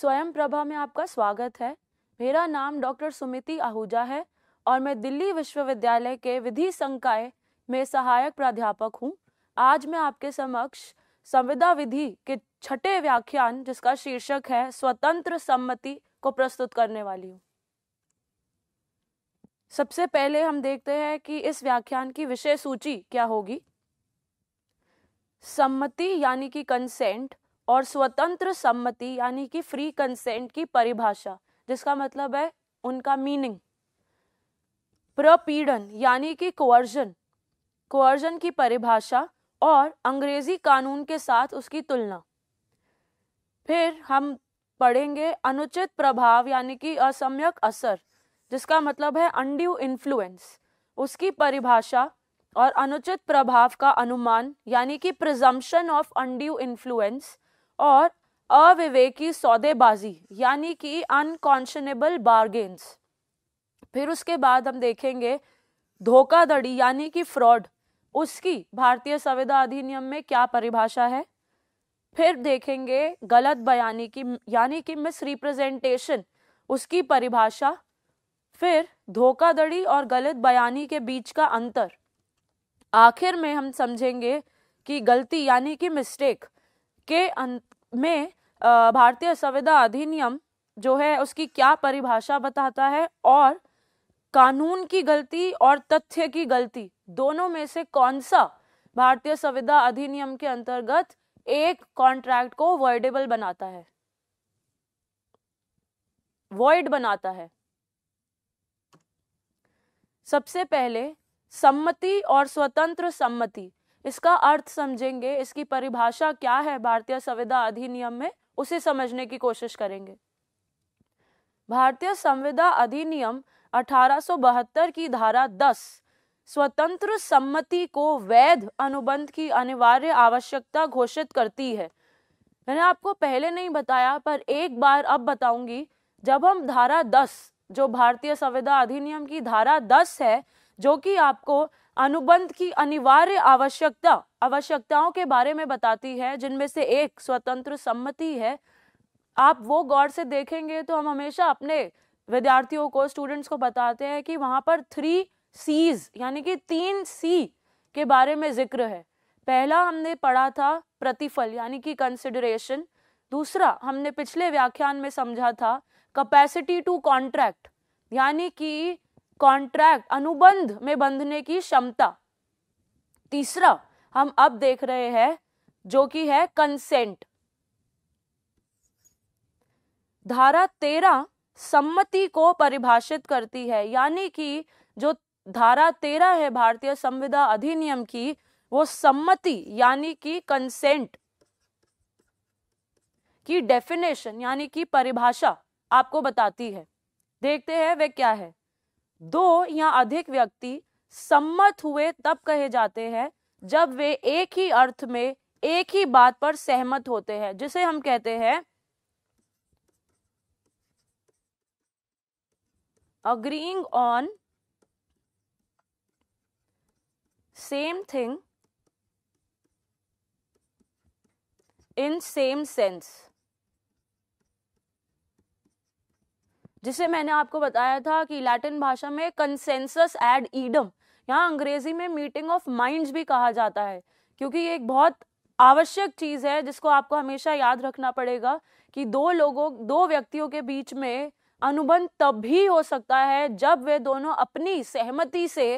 स्वयं प्रभा में आपका स्वागत है मेरा नाम डॉक्टर सुमिति आहूजा है और मैं दिल्ली विश्वविद्यालय के विधि संकाय में सहायक प्राध्यापक हूँ आज मैं आपके समक्ष संविदा विधि के छठे व्याख्यान जिसका शीर्षक है स्वतंत्र सम्मति को प्रस्तुत करने वाली हूँ सबसे पहले हम देखते हैं कि इस व्याख्यान की विषय सूची क्या होगी सम्मति यानी कि कंसेंट और स्वतंत्र सम्मति यानी कि फ्री कंसेंट की परिभाषा जिसका मतलब है उनका मीनिंग प्रपीड़न यानी कि कोअर्जन कोअर्जन की परिभाषा और अंग्रेजी कानून के साथ उसकी तुलना फिर हम पढ़ेंगे अनुचित प्रभाव यानी कि असम्यक असर जिसका मतलब है अनड्यू इन्फ्लुएंस उसकी परिभाषा और अनुचित प्रभाव का अनुमान यानी कि प्रिजम्पशन ऑफ अनड्यू इन्फ्लुएंस और अविवेकी सौदेबाजी यानी कि अनकॉन्शनेबल बार्गेन्स फिर उसके बाद हम देखेंगे धोखाधड़ी यानी कि फ्रॉड उसकी भारतीय संविदा अधिनियम में क्या परिभाषा है फिर देखेंगे गलत बयानी की यानी कि मिस रिप्रेजेंटेशन उसकी परिभाषा फिर धोखाधड़ी और गलत बयानी के बीच का अंतर आखिर में हम समझेंगे कि गलती यानी कि मिस्टेक के अंत में भारतीय संविदा अधिनियम जो है उसकी क्या परिभाषा बताता है और कानून की गलती और तथ्य की गलती दोनों में से कौन सा भारतीय संविदा अधिनियम के अंतर्गत एक कॉन्ट्रैक्ट को वर्डेबल बनाता है वॉइड बनाता है सबसे पहले सम्मति और स्वतंत्र सम्मति इसका अर्थ समझेंगे इसकी परिभाषा क्या है भारतीय संविदा अधिनियम में उसे समझने की कोशिश करेंगे भारतीय संविदा अधिनियम 1872 की धारा 10 स्वतंत्र सम्मति को वैध अनुबंध की अनिवार्य आवश्यकता घोषित करती है मैंने आपको पहले नहीं बताया पर एक बार अब बताऊंगी जब हम धारा 10 जो भारतीय संविदा अधिनियम की धारा 10 है जो कि आपको अनुबंध की अनिवार्य आवश्यकता आवश्यकताओं के बारे में बताती है जिनमें से एक स्वतंत्र सम्मति है आप वो गौर से देखेंगे तो हम हमेशा अपने विद्यार्थियों को स्टूडेंट्स को बताते हैं कि वहाँ पर थ्री सीज यानी कि तीन सी के बारे में जिक्र है पहला हमने पढ़ा था प्रतिफल यानी कि कंसिडरेशन दूसरा हमने पिछले व्याख्यान में समझा था कैपेसिटी टू कॉन्ट्रैक्ट यानी कि कॉन्ट्रैक्ट अनुबंध में बंधने की क्षमता तीसरा हम अब देख रहे हैं जो कि है कंसेंट धारा तेरह सम्मति को परिभाषित करती है यानी कि जो धारा तेरह है भारतीय संविदा अधिनियम की वो सम्मति यानी कि कंसेंट की डेफिनेशन यानी कि परिभाषा आपको बताती है देखते हैं वे क्या है दो या अधिक व्यक्ति सम्मत हुए तब कहे जाते हैं जब वे एक ही अर्थ में एक ही बात पर सहमत होते हैं जिसे हम कहते हैं agreeing on same thing in same sense जिसे मैंने आपको बताया था कि लैटिन भाषा में कंसेंसस एड ईडम यहाँ अंग्रेजी में मीटिंग ऑफ माइंड्स भी कहा जाता है क्योंकि ये एक बहुत आवश्यक चीज़ है जिसको आपको हमेशा याद रखना पड़ेगा कि दो लोगों दो व्यक्तियों के बीच में अनुबंध तब भी हो सकता है जब वे दोनों अपनी सहमति से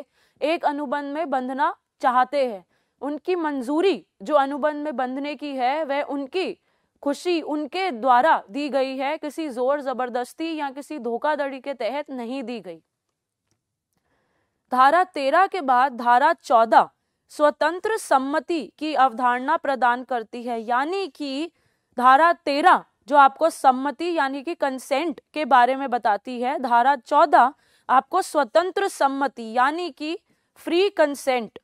एक अनुबंध में बंधना चाहते हैं उनकी मंजूरी जो अनुबंध में बंधने की है वह उनकी खुशी उनके द्वारा दी गई है किसी जोर जबरदस्ती या किसी धोखाधड़ी के तहत नहीं दी गई धारा तेरह के बाद धारा चौदह स्वतंत्र सम्मति की अवधारणा प्रदान करती है यानी कि धारा तेरह जो आपको सम्मति यानी कि कंसेंट के बारे में बताती है धारा चौदह आपको स्वतंत्र सम्मति यानी कि फ्री कंसेंट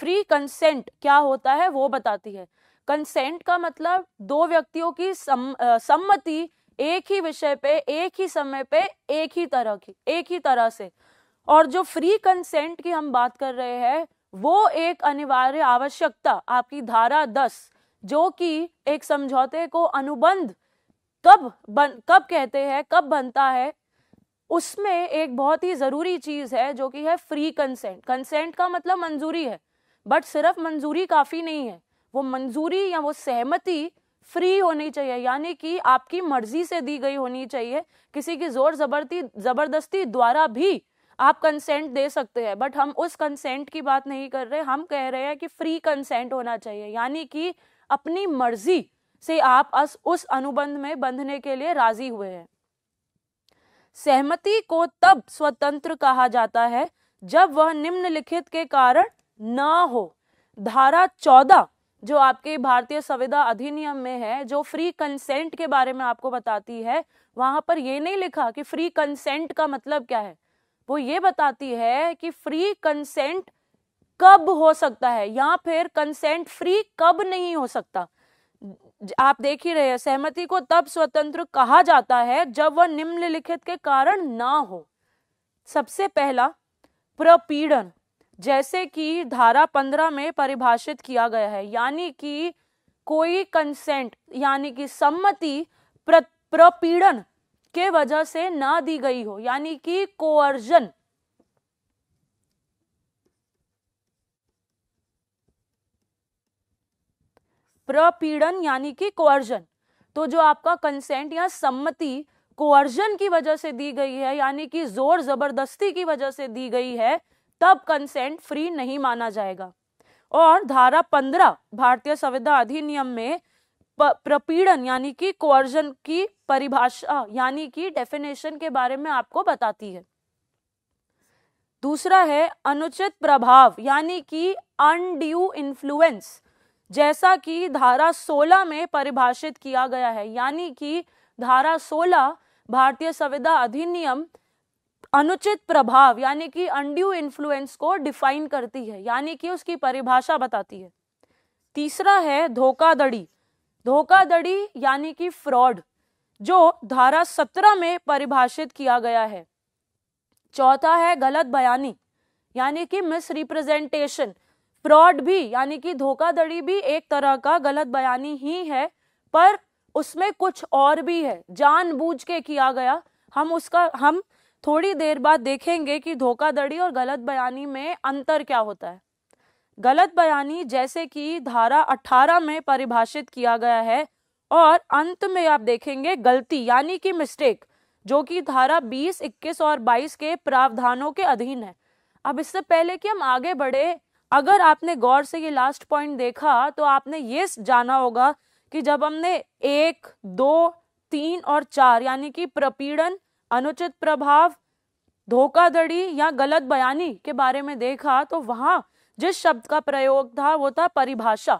फ्री कंसेंट क्या होता है वो बताती है कंसेंट का मतलब दो व्यक्तियों की सम, सम्मति एक ही विषय पे एक ही समय पे एक ही तरह की एक ही तरह से और जो फ्री कंसेंट की हम बात कर रहे हैं वो एक अनिवार्य आवश्यकता आपकी धारा दस जो कि एक समझौते को अनुबंध कब बन कब कहते हैं कब बनता है उसमें एक बहुत ही ज़रूरी चीज़ है जो कि है फ्री कंसेंट कंसेंट का मतलब मंजूरी है बट सिर्फ मंजूरी काफ़ी नहीं है वो मंजूरी या वो सहमति फ्री होनी चाहिए यानी कि आपकी मर्जी से दी गई होनी चाहिए किसी की जोर जबरती जबरदस्ती द्वारा भी आप कंसेंट दे सकते हैं बट हम उस कंसेंट की बात नहीं कर रहे हम कह रहे हैं कि फ्री कंसेंट होना चाहिए यानी कि अपनी मर्जी से आप उस अनुबंध में बंधने के लिए राजी हुए हैं सहमति को तब स्वतंत्र कहा जाता है जब वह निम्नलिखित के कारण ना हो धारा चौदह जो आपके भारतीय संविधा अधिनियम में है जो फ्री कंसेंट के बारे में आपको बताती है वहां पर यह नहीं लिखा कि फ्री कंसेंट का मतलब क्या है वो ये बताती है कि फ्री कंसेंट कब हो सकता है या फिर कंसेंट फ्री कब नहीं हो सकता आप देख ही रहे हैं सहमति को तब स्वतंत्र कहा जाता है जब वह निम्नलिखित के कारण ना हो सबसे पहला प्रपीड़न जैसे कि धारा पंद्रह में परिभाषित किया गया है यानी कि कोई कंसेंट यानी कि सम्मति प्रपीड़न के वजह से ना दी गई हो यानी कि कोअर्जन प्रपीड़न यानी कि कोअर्जन तो जो आपका कंसेंट या सम्मति कोअर्जन की वजह से दी गई है यानी कि जोर जबरदस्ती की वजह से दी गई है तब कंसेंट फ्री नहीं माना जाएगा और धारा पंद्रह भारतीय संविधान अधिनियम में प्रपीड़न यानी कि कोर्जन की परिभाषा यानी कि डेफिनेशन के बारे में आपको बताती है दूसरा है अनुचित प्रभाव यानी कि अनड्यू इन्फ्लुएंस जैसा कि धारा 16 में परिभाषित किया गया है यानी कि धारा 16 भारतीय संविधान अधिनियम अनुचित प्रभाव यानी कि अनड्यू इन्फ्लुएंस को डिफाइन करती है यानी कि उसकी परिभाषा बताती है तीसरा है धोखाधड़ी धोखाधड़ी यानी कि फ्रॉड जो धारा सत्रह में परिभाषित किया गया है चौथा है गलत बयानी यानी कि मिस रिप्रेजेंटेशन फ्रॉड भी यानी कि धोखाधड़ी भी एक तरह का गलत बयानी ही है पर उसमें कुछ और भी है जानबूझ के किया गया हम उसका हम थोड़ी देर बाद देखेंगे कि धोखाधड़ी और गलत बयानी में अंतर क्या होता है गलत बयानी जैसे कि धारा 18 में परिभाषित किया गया है और अंत में आप देखेंगे गलती यानी कि मिस्टेक जो कि धारा 20, 21 और 22 के प्रावधानों के अधीन है अब इससे पहले कि हम आगे बढ़े अगर आपने गौर से ये लास्ट पॉइंट देखा तो आपने ये जाना होगा कि जब हमने एक दो तीन और चार यानी कि प्रपीड़न अनुचित प्रभाव धोखाधड़ी या गलत बयानी के बारे में देखा तो वहां जिस शब्द का प्रयोग था वो था परिभाषा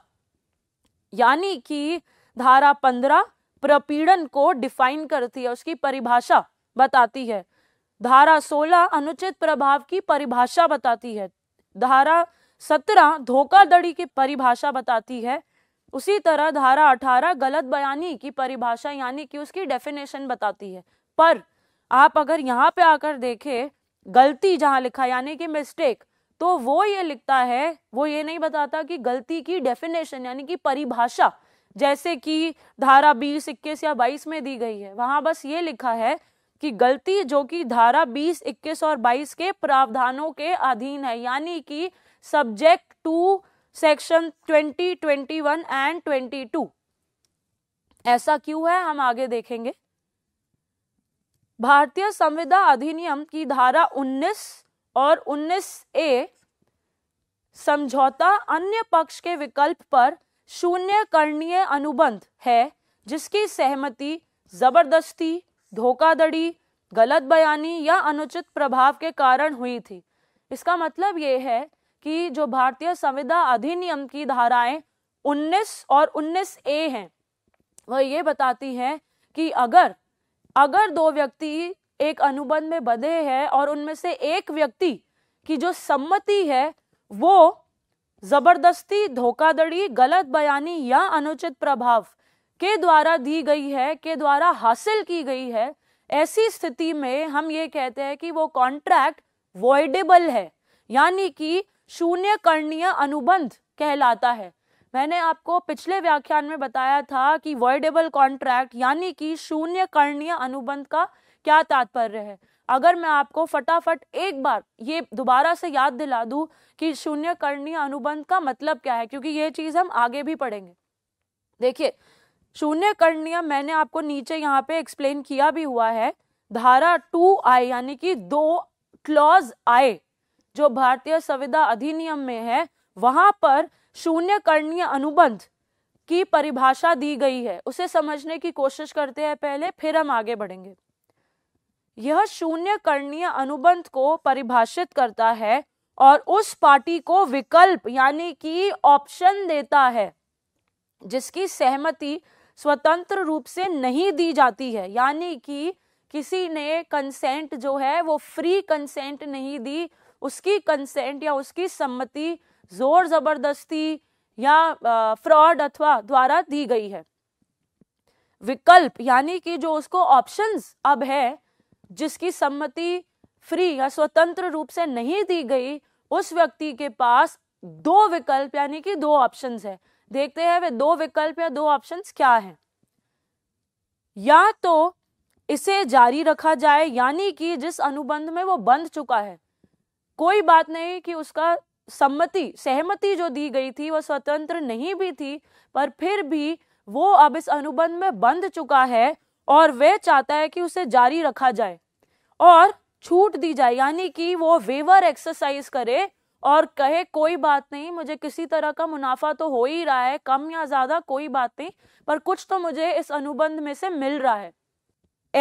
यानी कि धारा पंद्रह प्रपीड़न को डिफाइन करती है उसकी परिभाषा बताती है धारा सोलह अनुचित प्रभाव की परिभाषा बताती है धारा सत्रह धोखाधड़ी की परिभाषा बताती है उसी तरह धारा अठारह गलत बयानी की परिभाषा यानी कि उसकी डेफिनेशन बताती है पर आप अगर यहाँ पे आकर देखें गलती जहाँ लिखा यानी कि मिस्टेक तो वो ये लिखता है वो ये नहीं बताता कि गलती की डेफिनेशन यानी कि परिभाषा जैसे कि धारा बीस इक्कीस या बाईस में दी गई है वहां बस ये लिखा है कि गलती जो कि धारा बीस इक्कीस और बाईस के प्रावधानों के अधीन है यानी कि subject to section twenty twenty one and twenty two ऐसा क्यों है हम आगे देखेंगे भारतीय संविदा अधिनियम की धारा 19 और 19 ए समझौता अन्य पक्ष के विकल्प पर शून्य करणीय अनुबंध है जिसकी सहमति जबरदस्ती धोखाधड़ी गलत बयानी या अनुचित प्रभाव के कारण हुई थी इसका मतलब ये है कि जो भारतीय संविदा अधिनियम की धाराएं 19 और 19 ए हैं वह ये बताती हैं कि अगर अगर दो व्यक्ति एक अनुबंध में बंधे हैं और उनमें से एक व्यक्ति की जो सम्मति है वो जबरदस्ती धोखाधड़ी गलत बयानी या अनुचित प्रभाव के द्वारा दी गई है के द्वारा हासिल की गई है ऐसी स्थिति में हम ये कहते हैं कि वो कॉन्ट्रैक्ट वॉइडेबल है यानी कि शून्य करणीय अनुबंध कहलाता है मैंने आपको पिछले व्याख्यान में बताया था कि वर्डेबल कॉन्ट्रैक्ट यानी कि शून्य कर्णीय अनुबंध का क्या तात्पर्य है अगर मैं आपको फटाफट एक बार ये दोबारा से याद दिला दूं कि शून्य कर्णीय अनुबंध का मतलब क्या है क्योंकि ये चीज हम आगे भी पढ़ेंगे देखिए शून्य कर्णीय मैंने आपको नीचे यहाँ पे एक्सप्लेन किया भी हुआ है धारा टू आई यानी कि दो क्लॉज आए जो भारतीय संविदा अधिनियम में है वहां पर शून्य कर्णीय अनुबंध की परिभाषा दी गई है उसे समझने की कोशिश करते हैं पहले फिर हम आगे बढ़ेंगे यह शून्य कर्णीय अनुबंध को परिभाषित करता है और उस पार्टी को विकल्प यानी कि ऑप्शन देता है जिसकी सहमति स्वतंत्र रूप से नहीं दी जाती है यानी कि किसी ने कंसेंट जो है वो फ्री कंसेंट नहीं दी उसकी कंसेंट या उसकी सम्मति जोर जबरदस्ती या फ्रॉड अथवा द्वारा दी गई है विकल्प यानी कि जो उसको ऑप्शंस अब है जिसकी सम्मति फ्री या स्वतंत्र रूप से नहीं दी गई उस व्यक्ति के पास दो विकल्प यानी कि दो ऑप्शंस है देखते हैं वे दो विकल्प या दो ऑप्शंस क्या हैं या तो इसे जारी रखा जाए यानी कि जिस अनुबंध में वो बंध चुका है कोई बात नहीं कि उसका सम्मति सहमति जो दी गई थी वह स्वतंत्र नहीं भी थी पर फिर भी वो अब इस अनुबंध में बंध चुका है और वे चाहता है कि उसे जारी रखा जाए और छूट दी जाए यानी कि वो वेवर एक्सरसाइज करे और कहे कोई बात नहीं मुझे किसी तरह का मुनाफा तो हो ही रहा है कम या ज़्यादा कोई बात नहीं पर कुछ तो मुझे इस अनुबंध में से मिल रहा है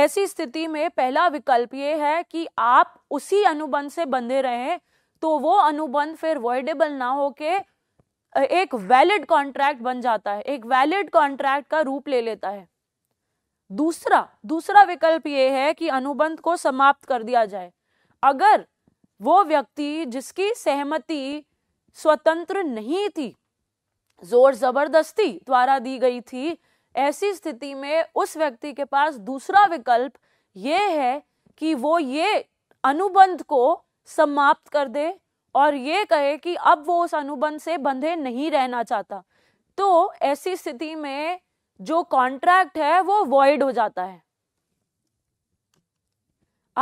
ऐसी स्थिति में पहला विकल्प ये है कि आप उसी अनुबंध से बंधे रहें तो वो अनुबंध फिर वॉइडेबल ना होके एक वैलिड कॉन्ट्रैक्ट बन जाता है एक वैलिड कॉन्ट्रैक्ट का रूप ले लेता है दूसरा दूसरा विकल्प ये है कि अनुबंध को समाप्त कर दिया जाए अगर वो व्यक्ति जिसकी सहमति स्वतंत्र नहीं थी जोर जबरदस्ती द्वारा दी गई थी ऐसी स्थिति में उस व्यक्ति के पास दूसरा विकल्प ये है कि वो ये अनुबंध को समाप्त कर दे और ये कहे कि अब वो उस अनुबंध से बंधे नहीं रहना चाहता तो ऐसी स्थिति में जो कॉन्ट्रैक्ट है वो वॉइड हो जाता है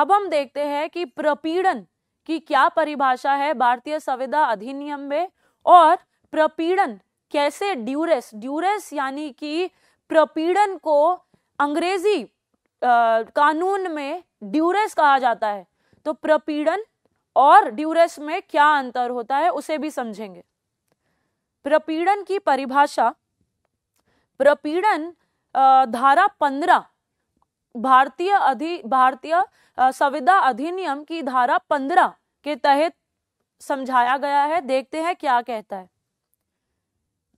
अब हम देखते हैं कि प्रपीड़न की क्या परिभाषा है भारतीय संविदा अधिनियम में और प्रपीड़न कैसे ड्यूरेस ड्यूरेस यानी कि प्रपीड़न को अंग्रेजी आ, कानून में ड्यूरेस कहा जाता है तो प्रपीड़न और ड्यूरेस में क्या अंतर होता है उसे भी समझेंगे प्रपीड़न की परिभाषा प्रपीड़न धारा पंद्रह भारतीय अधि भारतीय संविदा अधिनियम की धारा पंद्रह के तहत समझाया गया है देखते हैं क्या कहता है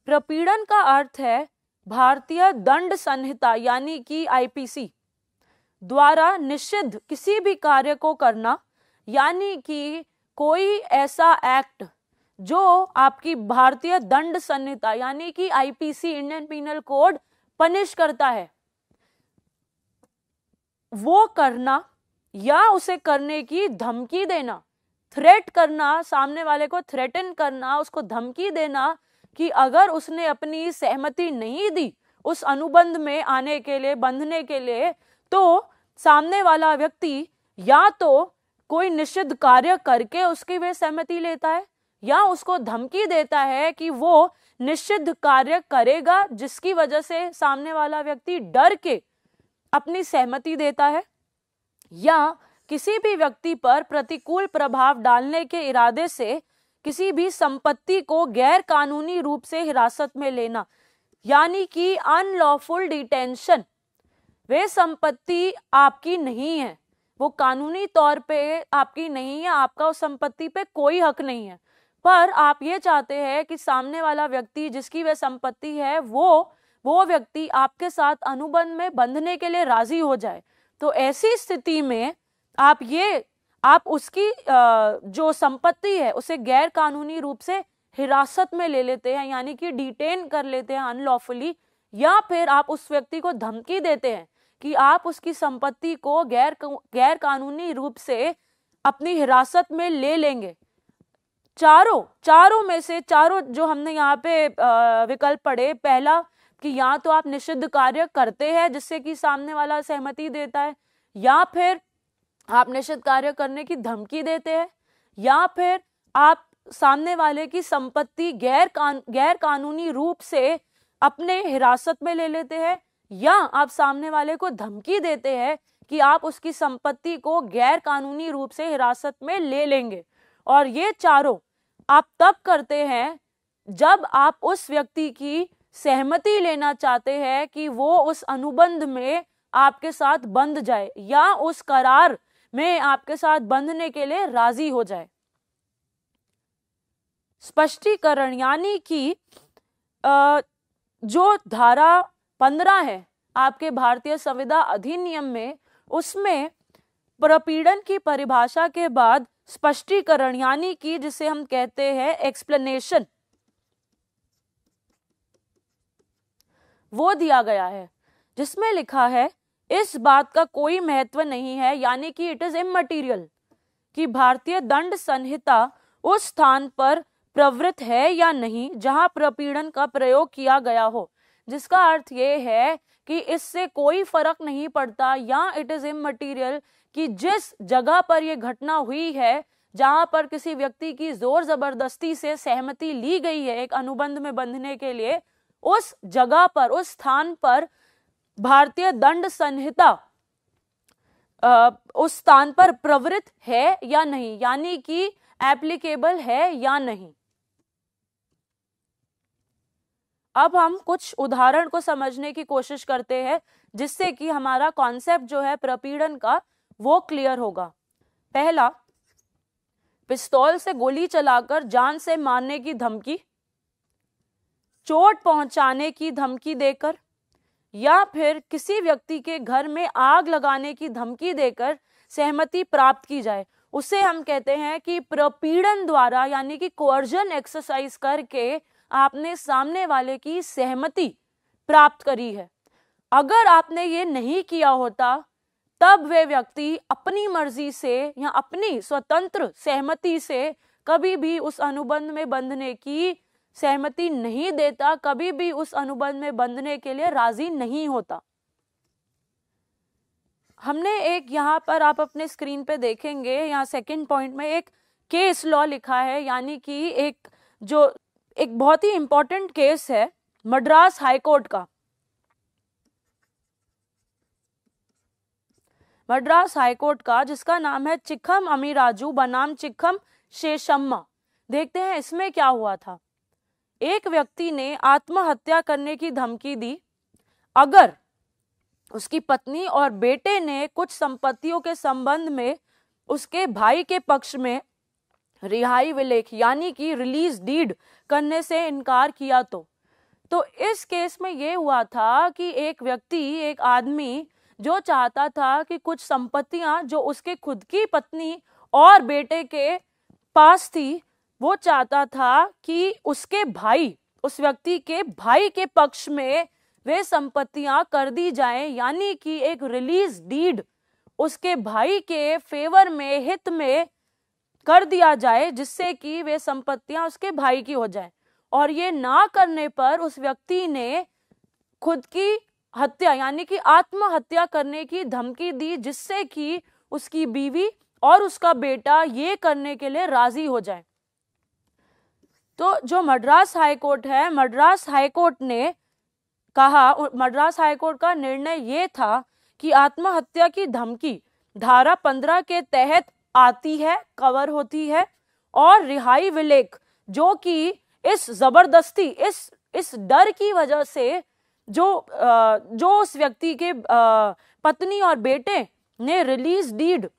प्रपीड़न का अर्थ है भारतीय दंड संहिता यानी कि आईपीसी द्वारा निषिद्ध किसी भी कार्य को करना यानी कि कोई ऐसा एक्ट जो आपकी भारतीय दंड संहिता यानी कि IPC Indian penal code punish करता है वो करना या उसे करने की धमकी देना थ्रेट करना सामने वाले को थ्रेटन करना उसको धमकी देना कि अगर उसने अपनी सहमति नहीं दी उस अनुबंध में आने के लिए बंधने के लिए तो सामने वाला व्यक्ति या तो कोई निषिद्ध कार्य करके उसकी वे सहमति लेता है या उसको धमकी देता है कि वो निषिद्ध कार्य करेगा जिसकी वजह से सामने वाला व्यक्ति डर के अपनी सहमति देता है या किसी भी व्यक्ति पर प्रतिकूल प्रभाव डालने के इरादे से किसी भी संपत्ति को गैर कानूनी रूप से हिरासत में लेना यानी कि अनलॉफुल डिटेंशन वे संपत्ति आपकी नहीं है वो कानूनी तौर पे आपकी नहीं है आपका उस संपत्ति पे कोई हक नहीं है पर आप ये चाहते हैं कि सामने वाला व्यक्ति जिसकी वह संपत्ति है वो वो व्यक्ति आपके साथ अनुबंध में बंधने के लिए राजी हो जाए तो ऐसी स्थिति में आप ये आप उसकी जो संपत्ति है उसे गैर कानूनी रूप से हिरासत में ले लेते हैं यानी कि डिटेन कर लेते हैं अनलॉफुली या फिर आप उस व्यक्ति को धमकी देते हैं कि आप उसकी संपत्ति को गैर गैर कानूनी रूप से अपनी हिरासत में ले लेंगे चारों चारों में से चारों जो हमने यहाँ पे विकल्प पढ़े पहला कि या तो आप निषिद्ध कार्य करते हैं जिससे कि सामने वाला सहमति देता है या फिर आप निषिद्ध कार्य करने की धमकी देते हैं या फिर आप सामने वाले की संपत्ति गैर कान गैर कानूनी रूप से अपने हिरासत में ले लेते हैं या आप सामने वाले को धमकी देते हैं कि आप उसकी संपत्ति को गैर कानूनी रूप से हिरासत में ले लेंगे और ये चारों आप तब करते हैं जब आप उस व्यक्ति की सहमति लेना चाहते हैं कि वो उस अनुबंध में आपके साथ बंध जाए या उस करार में आपके साथ बंधने के लिए राजी हो जाए स्पष्टीकरण यानी कि जो धारा पंद्रह है आपके भारतीय संविदा अधिनियम में उसमें प्रपीड़न की परिभाषा के बाद स्पष्टीकरण यानी कि जिसे हम कहते हैं एक्सप्लेनेशन वो दिया गया है जिसमें लिखा है इस बात का कोई महत्व नहीं है यानी कि इट इज इमटीरियल कि भारतीय दंड संहिता उस स्थान पर प्रवृत्त है या नहीं जहां प्रपीड़न का प्रयोग किया गया हो जिसका अर्थ ये है कि इससे कोई फर्क नहीं पड़ता या इट इज इमटीरियल कि जिस जगह पर यह घटना हुई है जहां पर किसी व्यक्ति की जोर जबरदस्ती से सहमति ली गई है एक अनुबंध में बंधने के लिए उस जगह पर उस स्थान पर भारतीय दंड संहिता उस स्थान पर प्रवृत्त है या नहीं यानी कि एप्लीकेबल है या नहीं अब हम कुछ उदाहरण को समझने की कोशिश करते हैं जिससे कि हमारा कॉन्सेप्ट जो है प्रपीड़न का वो क्लियर होगा पहला पिस्तौल से गोली चलाकर जान से मारने की धमकी चोट पहुंचाने की धमकी देकर या फिर किसी व्यक्ति के घर में आग लगाने की धमकी देकर सहमति प्राप्त की जाए उसे हम कहते हैं कि प्रपीड़न द्वारा यानी कि कोर्जन एक्सरसाइज करके आपने सामने वाले की सहमति प्राप्त करी है अगर आपने ये नहीं किया होता तब वे व्यक्ति अपनी मर्जी से या अपनी स्वतंत्र सहमति से कभी भी उस अनुबंध में बंधने की सहमति नहीं देता कभी भी उस अनुबंध में बंधने के लिए राजी नहीं होता हमने एक यहाँ पर आप अपने स्क्रीन पे देखेंगे यहाँ सेकंड पॉइंट में एक केस लॉ लिखा है यानी कि एक जो एक बहुत ही इंपॉर्टेंट केस है मद्रास हाईकोर्ट का मद्रास हाईकोर्ट का जिसका नाम है चिखम अमीराजू बनाम चिखम शेषम्मा देखते हैं इसमें क्या हुआ था एक व्यक्ति ने आत्महत्या करने की धमकी दी अगर उसकी पत्नी और बेटे ने कुछ संपत्तियों के संबंध में उसके भाई के पक्ष में रिहाई विलेख यानी कि रिलीज डीड करने से इनकार किया तो तो इस केस में ये हुआ था कि एक व्यक्ति एक आदमी जो चाहता था कि कुछ संपत्तियां जो उसके खुद की पत्नी और बेटे के पास थी वो चाहता था कि उसके भाई उस व्यक्ति के भाई के पक्ष में वे संपत्तियां कर दी जाएं यानी कि एक रिलीज डीड उसके भाई के फेवर में हित में कर दिया जाए जिससे कि वे संपत्तियां उसके भाई की हो जाए और ये ना करने पर उस व्यक्ति ने खुद की हत्या यानी कि आत्महत्या करने की धमकी दी जिससे कि उसकी बीवी और उसका बेटा ये करने के लिए राजी हो जाए तो जो मद्रास हाईकोर्ट है मद्रास हाईकोर्ट ने कहा मद्रास हाईकोर्ट का निर्णय ये था कि आत्महत्या की धमकी धारा पंद्रह के तहत आती है कवर होती है और रिहाई विलेख जो कि इस जबरदस्ती इस इस डर की वजह से जो जो उस व्यक्ति के पत्नी और बेटे ने रिलीज डीड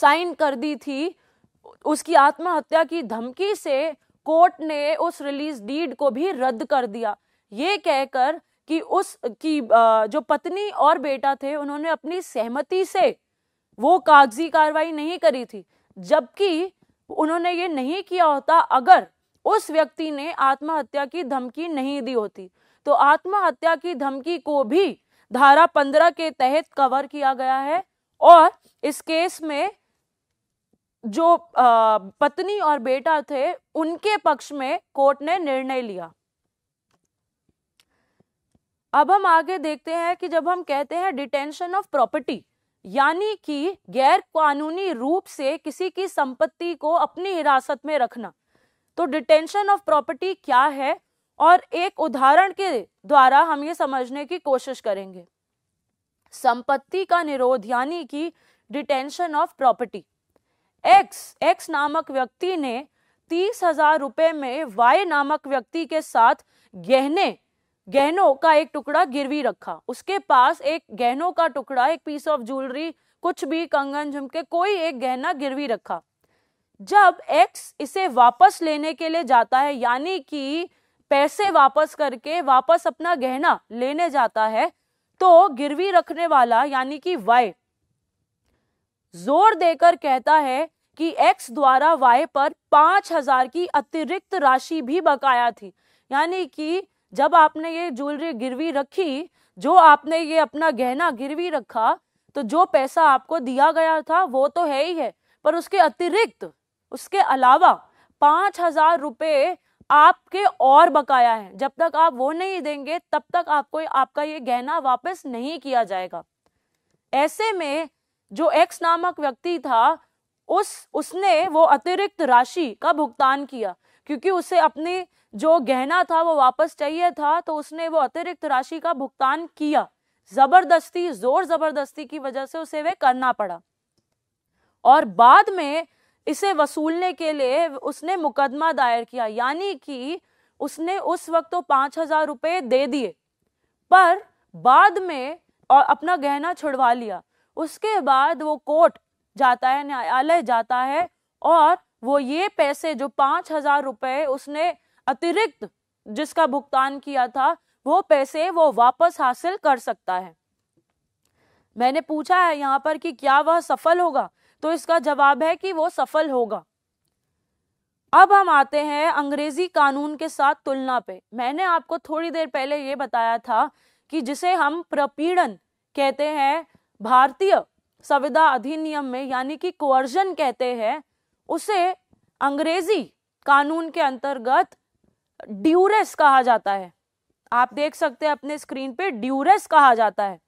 साइन कर दी थी उसकी आत्महत्या की धमकी से कोर्ट ने उस रिलीज डीड को भी रद्द कर दिया ये कहकर कि उस की जो पत्नी और बेटा थे उन्होंने अपनी सहमति से वो कागजी कार्रवाई नहीं करी थी जबकि उन्होंने ये नहीं किया होता अगर उस व्यक्ति ने आत्महत्या की धमकी नहीं दी होती तो आत्महत्या की धमकी को भी धारा पंद्रह के तहत कवर किया गया है और इस केस में जो पत्नी और बेटा थे उनके पक्ष में कोर्ट ने निर्णय लिया अब हम आगे देखते हैं कि जब हम कहते हैं डिटेंशन ऑफ प्रॉपर्टी यानी कि गैर कानूनी रूप से किसी की संपत्ति को अपनी हिरासत में रखना तो डिटेंशन ऑफ प्रॉपर्टी क्या है और एक उदाहरण के द्वारा हम ये समझने की कोशिश करेंगे संपत्ति का निरोध यानी कि detention of property X X नामक व्यक्ति ने तीस हजार रुपये में वाई नामक व्यक्ति के साथ गहने गहनों का एक टुकड़ा गिरवी रखा उसके पास एक गहनों का टुकड़ा एक पीस ऑफ ज्वेलरी कुछ भी कंगन झुमके कोई एक गहना गिरवी रखा जब एक्स इसे वापस लेने के लिए जाता है यानी कि पैसे वापस करके वापस अपना गहना लेने जाता है तो गिरवी रखने वाला यानी कि वाई जोर देकर कहता है कि एक्स द्वारा वाई पर पांच हजार की अतिरिक्त राशि भी बकाया थी यानी कि जब आपने ये ज्वेलरी गिरवी रखी जो आपने ये अपना गहना गिरवी रखा तो जो पैसा आपको दिया गया था वो तो है ही है पर उसके अतिरिक्त उसके अलावा पाँच हजार रुपये आपके और बकाया है जब तक आप वो नहीं देंगे तब तक आपको आपका ये गहना वापस नहीं किया जाएगा ऐसे में जो एक्स नामक व्यक्ति था उस उसने वो अतिरिक्त राशि का भुगतान किया क्योंकि उसे अपनी जो गहना था वो वापस चाहिए था तो उसने वो अतिरिक्त राशि का भुगतान किया जबरदस्ती जोर जबरदस्ती की वजह से उसे वे करना पड़ा और बाद में इसे वसूलने के लिए उसने मुकदमा दायर किया यानी कि उसने उस वक्त तो पांच हजार रुपये दे दिए पर बाद में और अपना गहना छुड़वा लिया उसके बाद वो कोर्ट जाता है न्यायालय जाता है और वो ये पैसे जो पांच हजार रुपये उसने अतिरिक्त जिसका भुगतान किया था वो पैसे वो वापस हासिल कर सकता है मैंने पूछा है यहाँ पर कि क्या वह सफल होगा तो इसका जवाब है कि वो सफल होगा अब हम आते हैं अंग्रेजी कानून के साथ तुलना पे मैंने आपको थोड़ी देर पहले ये बताया था कि जिसे हम प्रपीड़न कहते हैं भारतीय संविदा अधिनियम में यानी कि कोअर्जन कहते हैं उसे अंग्रेजी कानून के अंतर्गत ड्यूरेस कहा जाता है आप देख सकते हैं अपने स्क्रीन पे ड्यूरेस कहा जाता है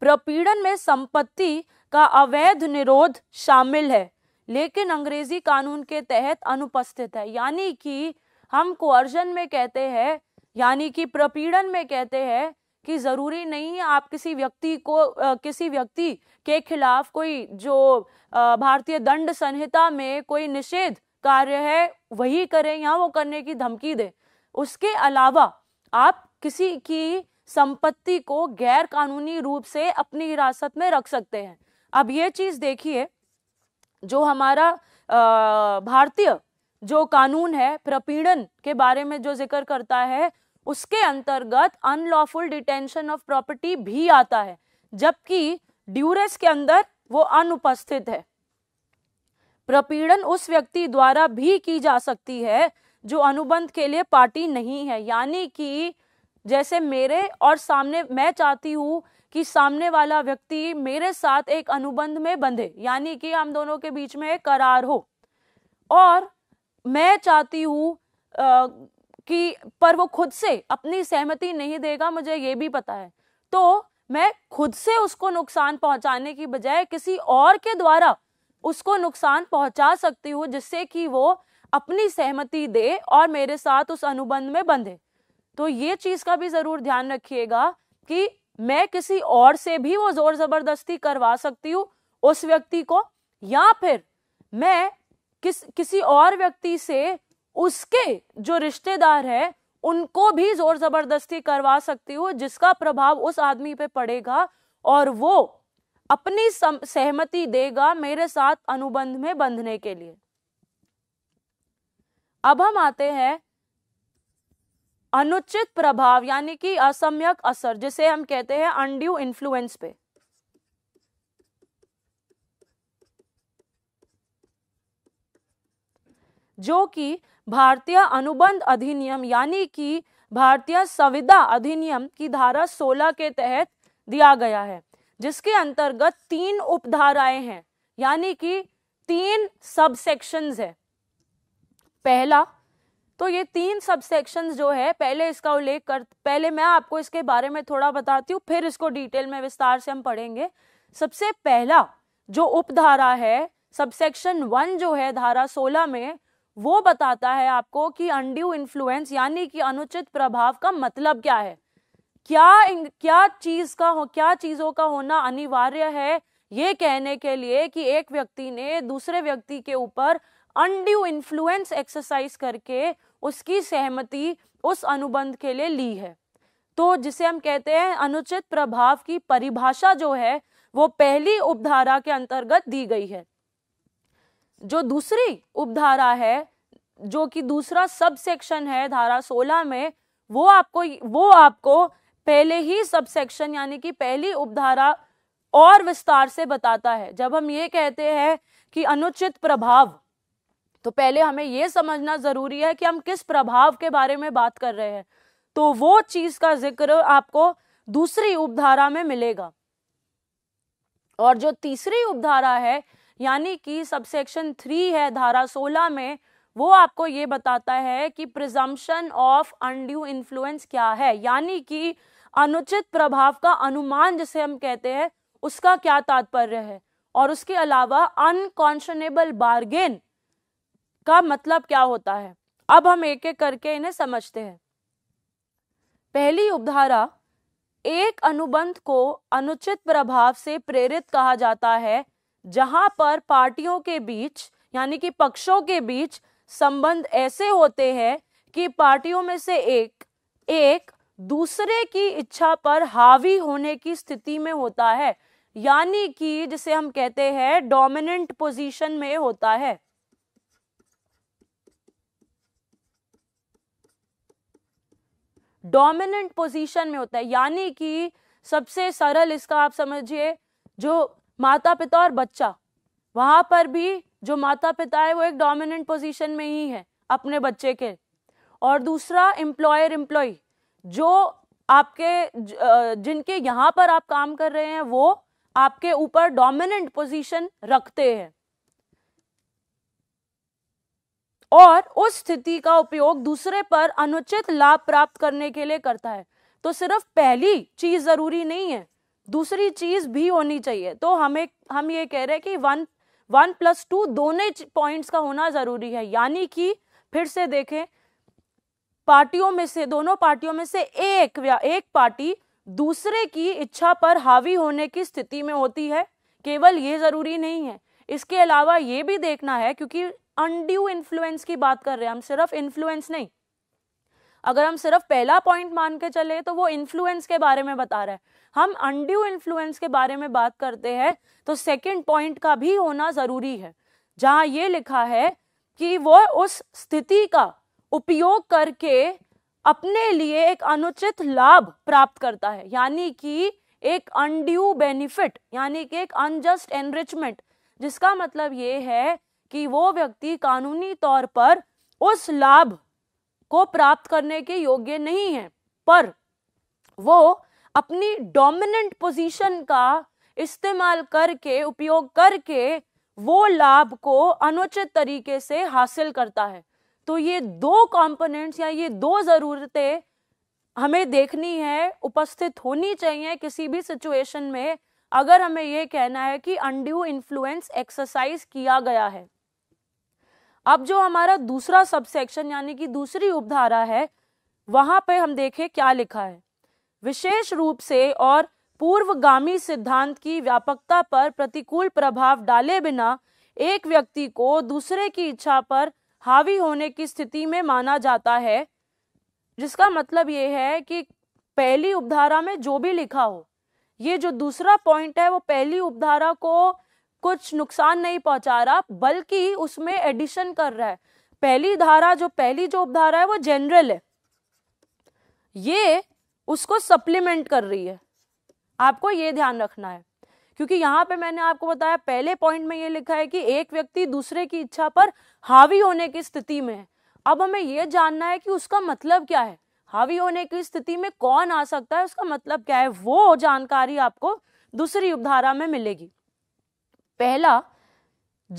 प्रपीड़न में संपत्ति का अवैध निरोध शामिल है लेकिन अंग्रेजी कानून के तहत अनुपस्थित है यानी कि हम कोअर्जन में कहते हैं यानी कि प्रपीड़न में कहते हैं कि ज़रूरी नहीं है आप किसी व्यक्ति को आ, किसी व्यक्ति के खिलाफ कोई जो भारतीय दंड संहिता में कोई निषेध कार्य है वही करें या वो करने की धमकी दें उसके अलावा आप किसी की संपत्ति को गैर कानूनी रूप से अपनी हिरासत में रख सकते हैं अब ये चीज़ देखिए जो हमारा भारतीय जो कानून है प्रपीड़न के बारे में जो जिक्र करता है उसके अंतर्गत अनलॉफुल डिटेंशन ऑफ प्रॉपर्टी भी आता है जबकि ड्यूरेस के अंदर वो अनुपस्थित है प्रपीड़न उस व्यक्ति द्वारा भी की जा सकती है जो अनुबंध के लिए पार्टी नहीं है यानी कि जैसे मेरे और सामने मैं चाहती हूँ कि सामने वाला व्यक्ति मेरे साथ एक अनुबंध में बंधे यानी कि हम दोनों के बीच में एक करार हो और मैं चाहती हूँ कि पर वो खुद से अपनी सहमति नहीं देगा मुझे ये भी पता है तो मैं खुद से उसको नुकसान पहुंचाने की बजाय किसी और के द्वारा उसको नुकसान पहुंचा सकती हूँ जिससे कि वो अपनी सहमति दे और मेरे साथ उस अनुबंध में बंधे तो ये चीज़ का भी ज़रूर ध्यान रखिएगा कि मैं किसी और से भी वो ज़ोर ज़बरदस्ती करवा सकती हूँ उस व्यक्ति को या फिर मैं किस किसी और व्यक्ति से उसके जो रिश्तेदार है उनको भी जोर जबरदस्ती करवा सकती हूँ जिसका प्रभाव उस आदमी पे पड़ेगा और वो अपनी सहमति देगा मेरे साथ अनुबंध में बंधने के लिए अब हम आते हैं अनुचित प्रभाव यानी कि असम्यक असर जिसे हम कहते हैं अनड्यू इन्फ्लुएंस पे जो कि भारतीय अनुबंध अधिनियम यानी कि भारतीय संविदा अधिनियम की धारा 16 के तहत दिया गया है जिसके अंतर्गत तीन उपधाराएं हैं यानी कि तीन सबसेक्शन है पहला तो ये तीन सबसेक्शन जो है पहले इसका उल्लेख कर पहले मैं आपको इसके बारे में थोड़ा बताती हूँ फिर इसको डिटेल में विस्तार से हम पढ़ेंगे सबसे पहला जो उपधारा है सबसेक्शन वन जो है धारा सोलह में वो बताता है आपको कि अनड्यू इन्फ्लुएंस यानी कि अनुचित प्रभाव का मतलब क्या है क्या क्या चीज़ का हो क्या चीज़ों का होना अनिवार्य है ये कहने के लिए कि एक व्यक्ति ने दूसरे व्यक्ति के ऊपर अनड्यू इन्फ्लुएंस एक्सरसाइज करके उसकी सहमति उस अनुबंध के लिए ली है तो जिसे हम कहते हैं अनुचित प्रभाव की परिभाषा जो है वो पहली उपधारा के अंतर्गत दी गई है जो दूसरी उपधारा है जो कि दूसरा सबसेक्शन है धारा 16 में वो आपको वो आपको पहले ही सबसेक्शन यानी कि पहली उपधारा और विस्तार से बताता है जब हम ये कहते हैं कि अनुचित प्रभाव तो पहले हमें यह समझना जरूरी है कि हम किस प्रभाव के बारे में बात कर रहे हैं तो वो चीज का जिक्र आपको दूसरी उपधारा में मिलेगा और जो तीसरी उपधारा है यानी कि सबसेक्शन थ्री है धारा सोलह में वो आपको ये बताता है कि प्रिजम्पन ऑफ अनड्यू इन्फ्लुएंस क्या है यानी कि अनुचित प्रभाव का अनुमान जिसे हम कहते हैं उसका क्या तात्पर्य है और उसके अलावा अनकॉन्शनेबल बार्गेन का मतलब क्या होता है अब हम एक एक करके इन्हें समझते हैं पहली उपधारा एक अनुबंध को अनुचित प्रभाव से प्रेरित कहा जाता है जहां पर पार्टियों के बीच यानी कि पक्षों के बीच संबंध ऐसे होते हैं कि पार्टियों में से एक एक दूसरे की इच्छा पर हावी होने की स्थिति में होता है यानी कि जिसे हम कहते हैं डोमिनेंट पोजीशन में होता है डोमिनेंट पोजीशन में होता है यानी कि सबसे सरल इसका आप समझिए जो माता पिता और बच्चा वहां पर भी जो माता पिता है वो एक डोमिनेंट पोजीशन में ही है अपने बच्चे के और दूसरा एम्प्लॉयर एम्प्लॉय जो आपके जिनके यहां पर आप काम कर रहे हैं वो आपके ऊपर डोमिनेंट पोजीशन रखते हैं और उस स्थिति का उपयोग दूसरे पर अनुचित लाभ प्राप्त करने के लिए करता है तो सिर्फ पहली चीज जरूरी नहीं है दूसरी चीज भी होनी चाहिए तो हमें हम ये कह रहे हैं कि वन वन प्लस टू दोनों पॉइंट्स का होना जरूरी है यानी कि फिर से देखें पार्टियों में से दोनों पार्टियों में से एक या एक पार्टी दूसरे की इच्छा पर हावी होने की स्थिति में होती है केवल ये ज़रूरी नहीं है इसके अलावा ये भी देखना है क्योंकि अनड्यू इन्फ्लुएंस की बात कर रहे हैं हम सिर्फ इन्फ्लुएंस नहीं अगर हम सिर्फ पहला पॉइंट मान के चले तो वो इन्फ्लुएंस के बारे में बता रहे हैं हम अनड्यू इन्फ्लुएंस के बारे में बात करते हैं तो सेकेंड पॉइंट का भी होना ज़रूरी है जहाँ ये लिखा है कि वो उस स्थिति का उपयोग करके अपने लिए एक अनुचित लाभ प्राप्त करता है यानी कि एक अनड्यू बेनिफिट यानी कि एक अनजस्ट एनरिचमेंट जिसका मतलब ये है कि वो व्यक्ति कानूनी तौर पर उस लाभ को प्राप्त करने के योग्य नहीं है पर वो अपनी डोमिनेंट पोजीशन का इस्तेमाल करके उपयोग करके वो लाभ को अनुचित तरीके से हासिल करता है तो ये दो कंपोनेंट्स या ये दो ज़रूरतें हमें देखनी है उपस्थित होनी चाहिए किसी भी सिचुएशन में अगर हमें यह कहना है कि अनड्यू इन्फ्लुएंस एक्सरसाइज किया गया है अब जो हमारा दूसरा सबसेक्शन यानी कि दूसरी उपधारा है वहां पे हम देखें क्या लिखा है विशेष रूप से और पूर्वगामी सिद्धांत की व्यापकता पर प्रतिकूल प्रभाव डाले बिना एक व्यक्ति को दूसरे की इच्छा पर हावी होने की स्थिति में माना जाता है जिसका मतलब ये है कि पहली उपधारा में जो भी लिखा हो ये जो दूसरा पॉइंट है वो पहली उपधारा को कुछ नुकसान नहीं पहुंचा रहा बल्कि उसमें एडिशन कर रहा है पहली धारा जो पहली जो उपधारा है वो जनरल है ये उसको सप्लीमेंट कर रही है आपको ये ध्यान रखना है क्योंकि यहाँ पे मैंने आपको बताया पहले पॉइंट में ये लिखा है कि एक व्यक्ति दूसरे की इच्छा पर हावी होने की स्थिति में है अब हमें यह जानना है कि उसका मतलब क्या है हावी होने की स्थिति में कौन आ सकता है उसका मतलब क्या है वो जानकारी आपको दूसरी उपधारा में मिलेगी पहला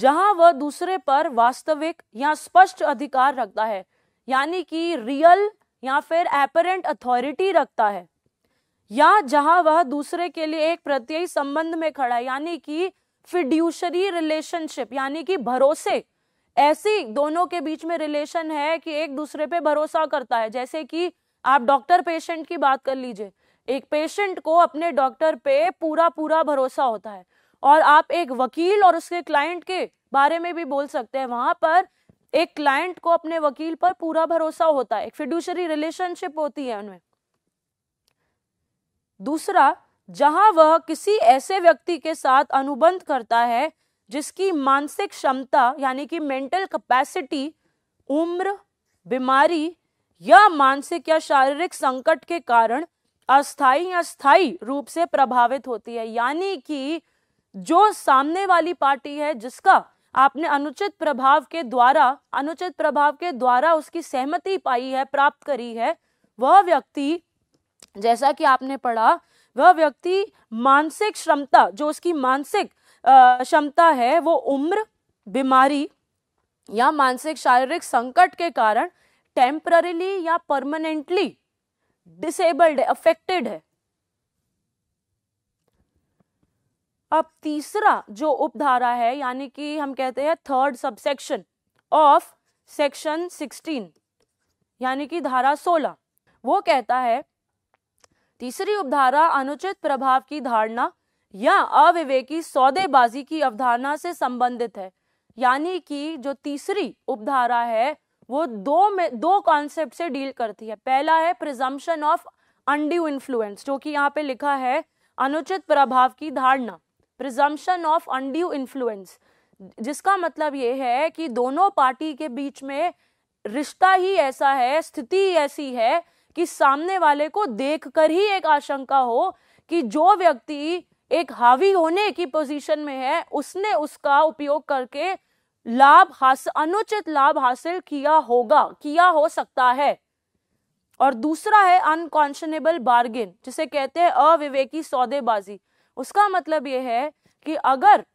जहां वह दूसरे पर वास्तविक या स्पष्ट अधिकार रखता है यानी कि रियल या फिर एपरेंट अथॉरिटी रखता है या जहां वह दूसरे के लिए एक प्रत्ययी संबंध में खड़ा यानी कि फिड्यूशरी रिलेशनशिप यानी कि भरोसे ऐसी दोनों के बीच में रिलेशन है कि एक दूसरे पे भरोसा करता है जैसे कि आप डॉक्टर पेशेंट की बात कर लीजिए एक पेशेंट को अपने डॉक्टर पे पूरा पूरा भरोसा होता है और आप एक वकील और उसके क्लाइंट के बारे में भी बोल सकते हैं वहां पर एक क्लाइंट को अपने वकील पर पूरा भरोसा होता है एक फिड्यूशरी रिलेशनशिप होती है उनमें दूसरा जहां वह किसी ऐसे व्यक्ति के साथ अनुबंध करता है जिसकी मानसिक क्षमता यानी कि मेंटल कैपेसिटी उम्र बीमारी या मानसिक या शारीरिक संकट के कारण अस्थाई या स्थाई रूप से प्रभावित होती है यानी कि जो सामने वाली पार्टी है जिसका आपने अनुचित प्रभाव के द्वारा अनुचित प्रभाव के द्वारा उसकी सहमति पाई है प्राप्त करी है वह व्यक्ति जैसा कि आपने पढ़ा वह व्यक्ति मानसिक क्षमता जो उसकी मानसिक क्षमता है वो उम्र बीमारी या मानसिक शारीरिक संकट के कारण टेम्पररीली या परमानेंटली डिसेबल्ड है अफेक्टेड है अब तीसरा जो उपधारा है यानी कि हम कहते हैं थर्ड सबसेक्शन ऑफ सेक्शन 16 यानी कि धारा 16 वो कहता है तीसरी उपधारा अनुचित प्रभाव की धारणा या अविवेकी सौदेबाजी की अवधारणा से संबंधित है यानी कि जो तीसरी उपधारा है वो दो में दो कॉन्सेप्ट से डील करती है पहला है प्रिजम्पन ऑफ अनड्यू इन्फ्लुएंस जो कि यहाँ पे लिखा है अनुचित प्रभाव की धारणा प्रिजम्पन ऑफ अनड्यू इन्फ्लुएंस जिसका मतलब ये है कि दोनों पार्टी के बीच में रिश्ता ही ऐसा है स्थिति ऐसी है कि सामने वाले को देखकर ही एक आशंका हो कि जो व्यक्ति एक हावी होने की पोजीशन में है उसने उसका उपयोग करके लाभ हासिल अनुचित लाभ हासिल किया होगा किया हो सकता है और दूसरा है अनकॉन्शनेबल बार्गेन जिसे कहते हैं अविवेकी सौदेबाजी उसका मतलब यह है कि अगर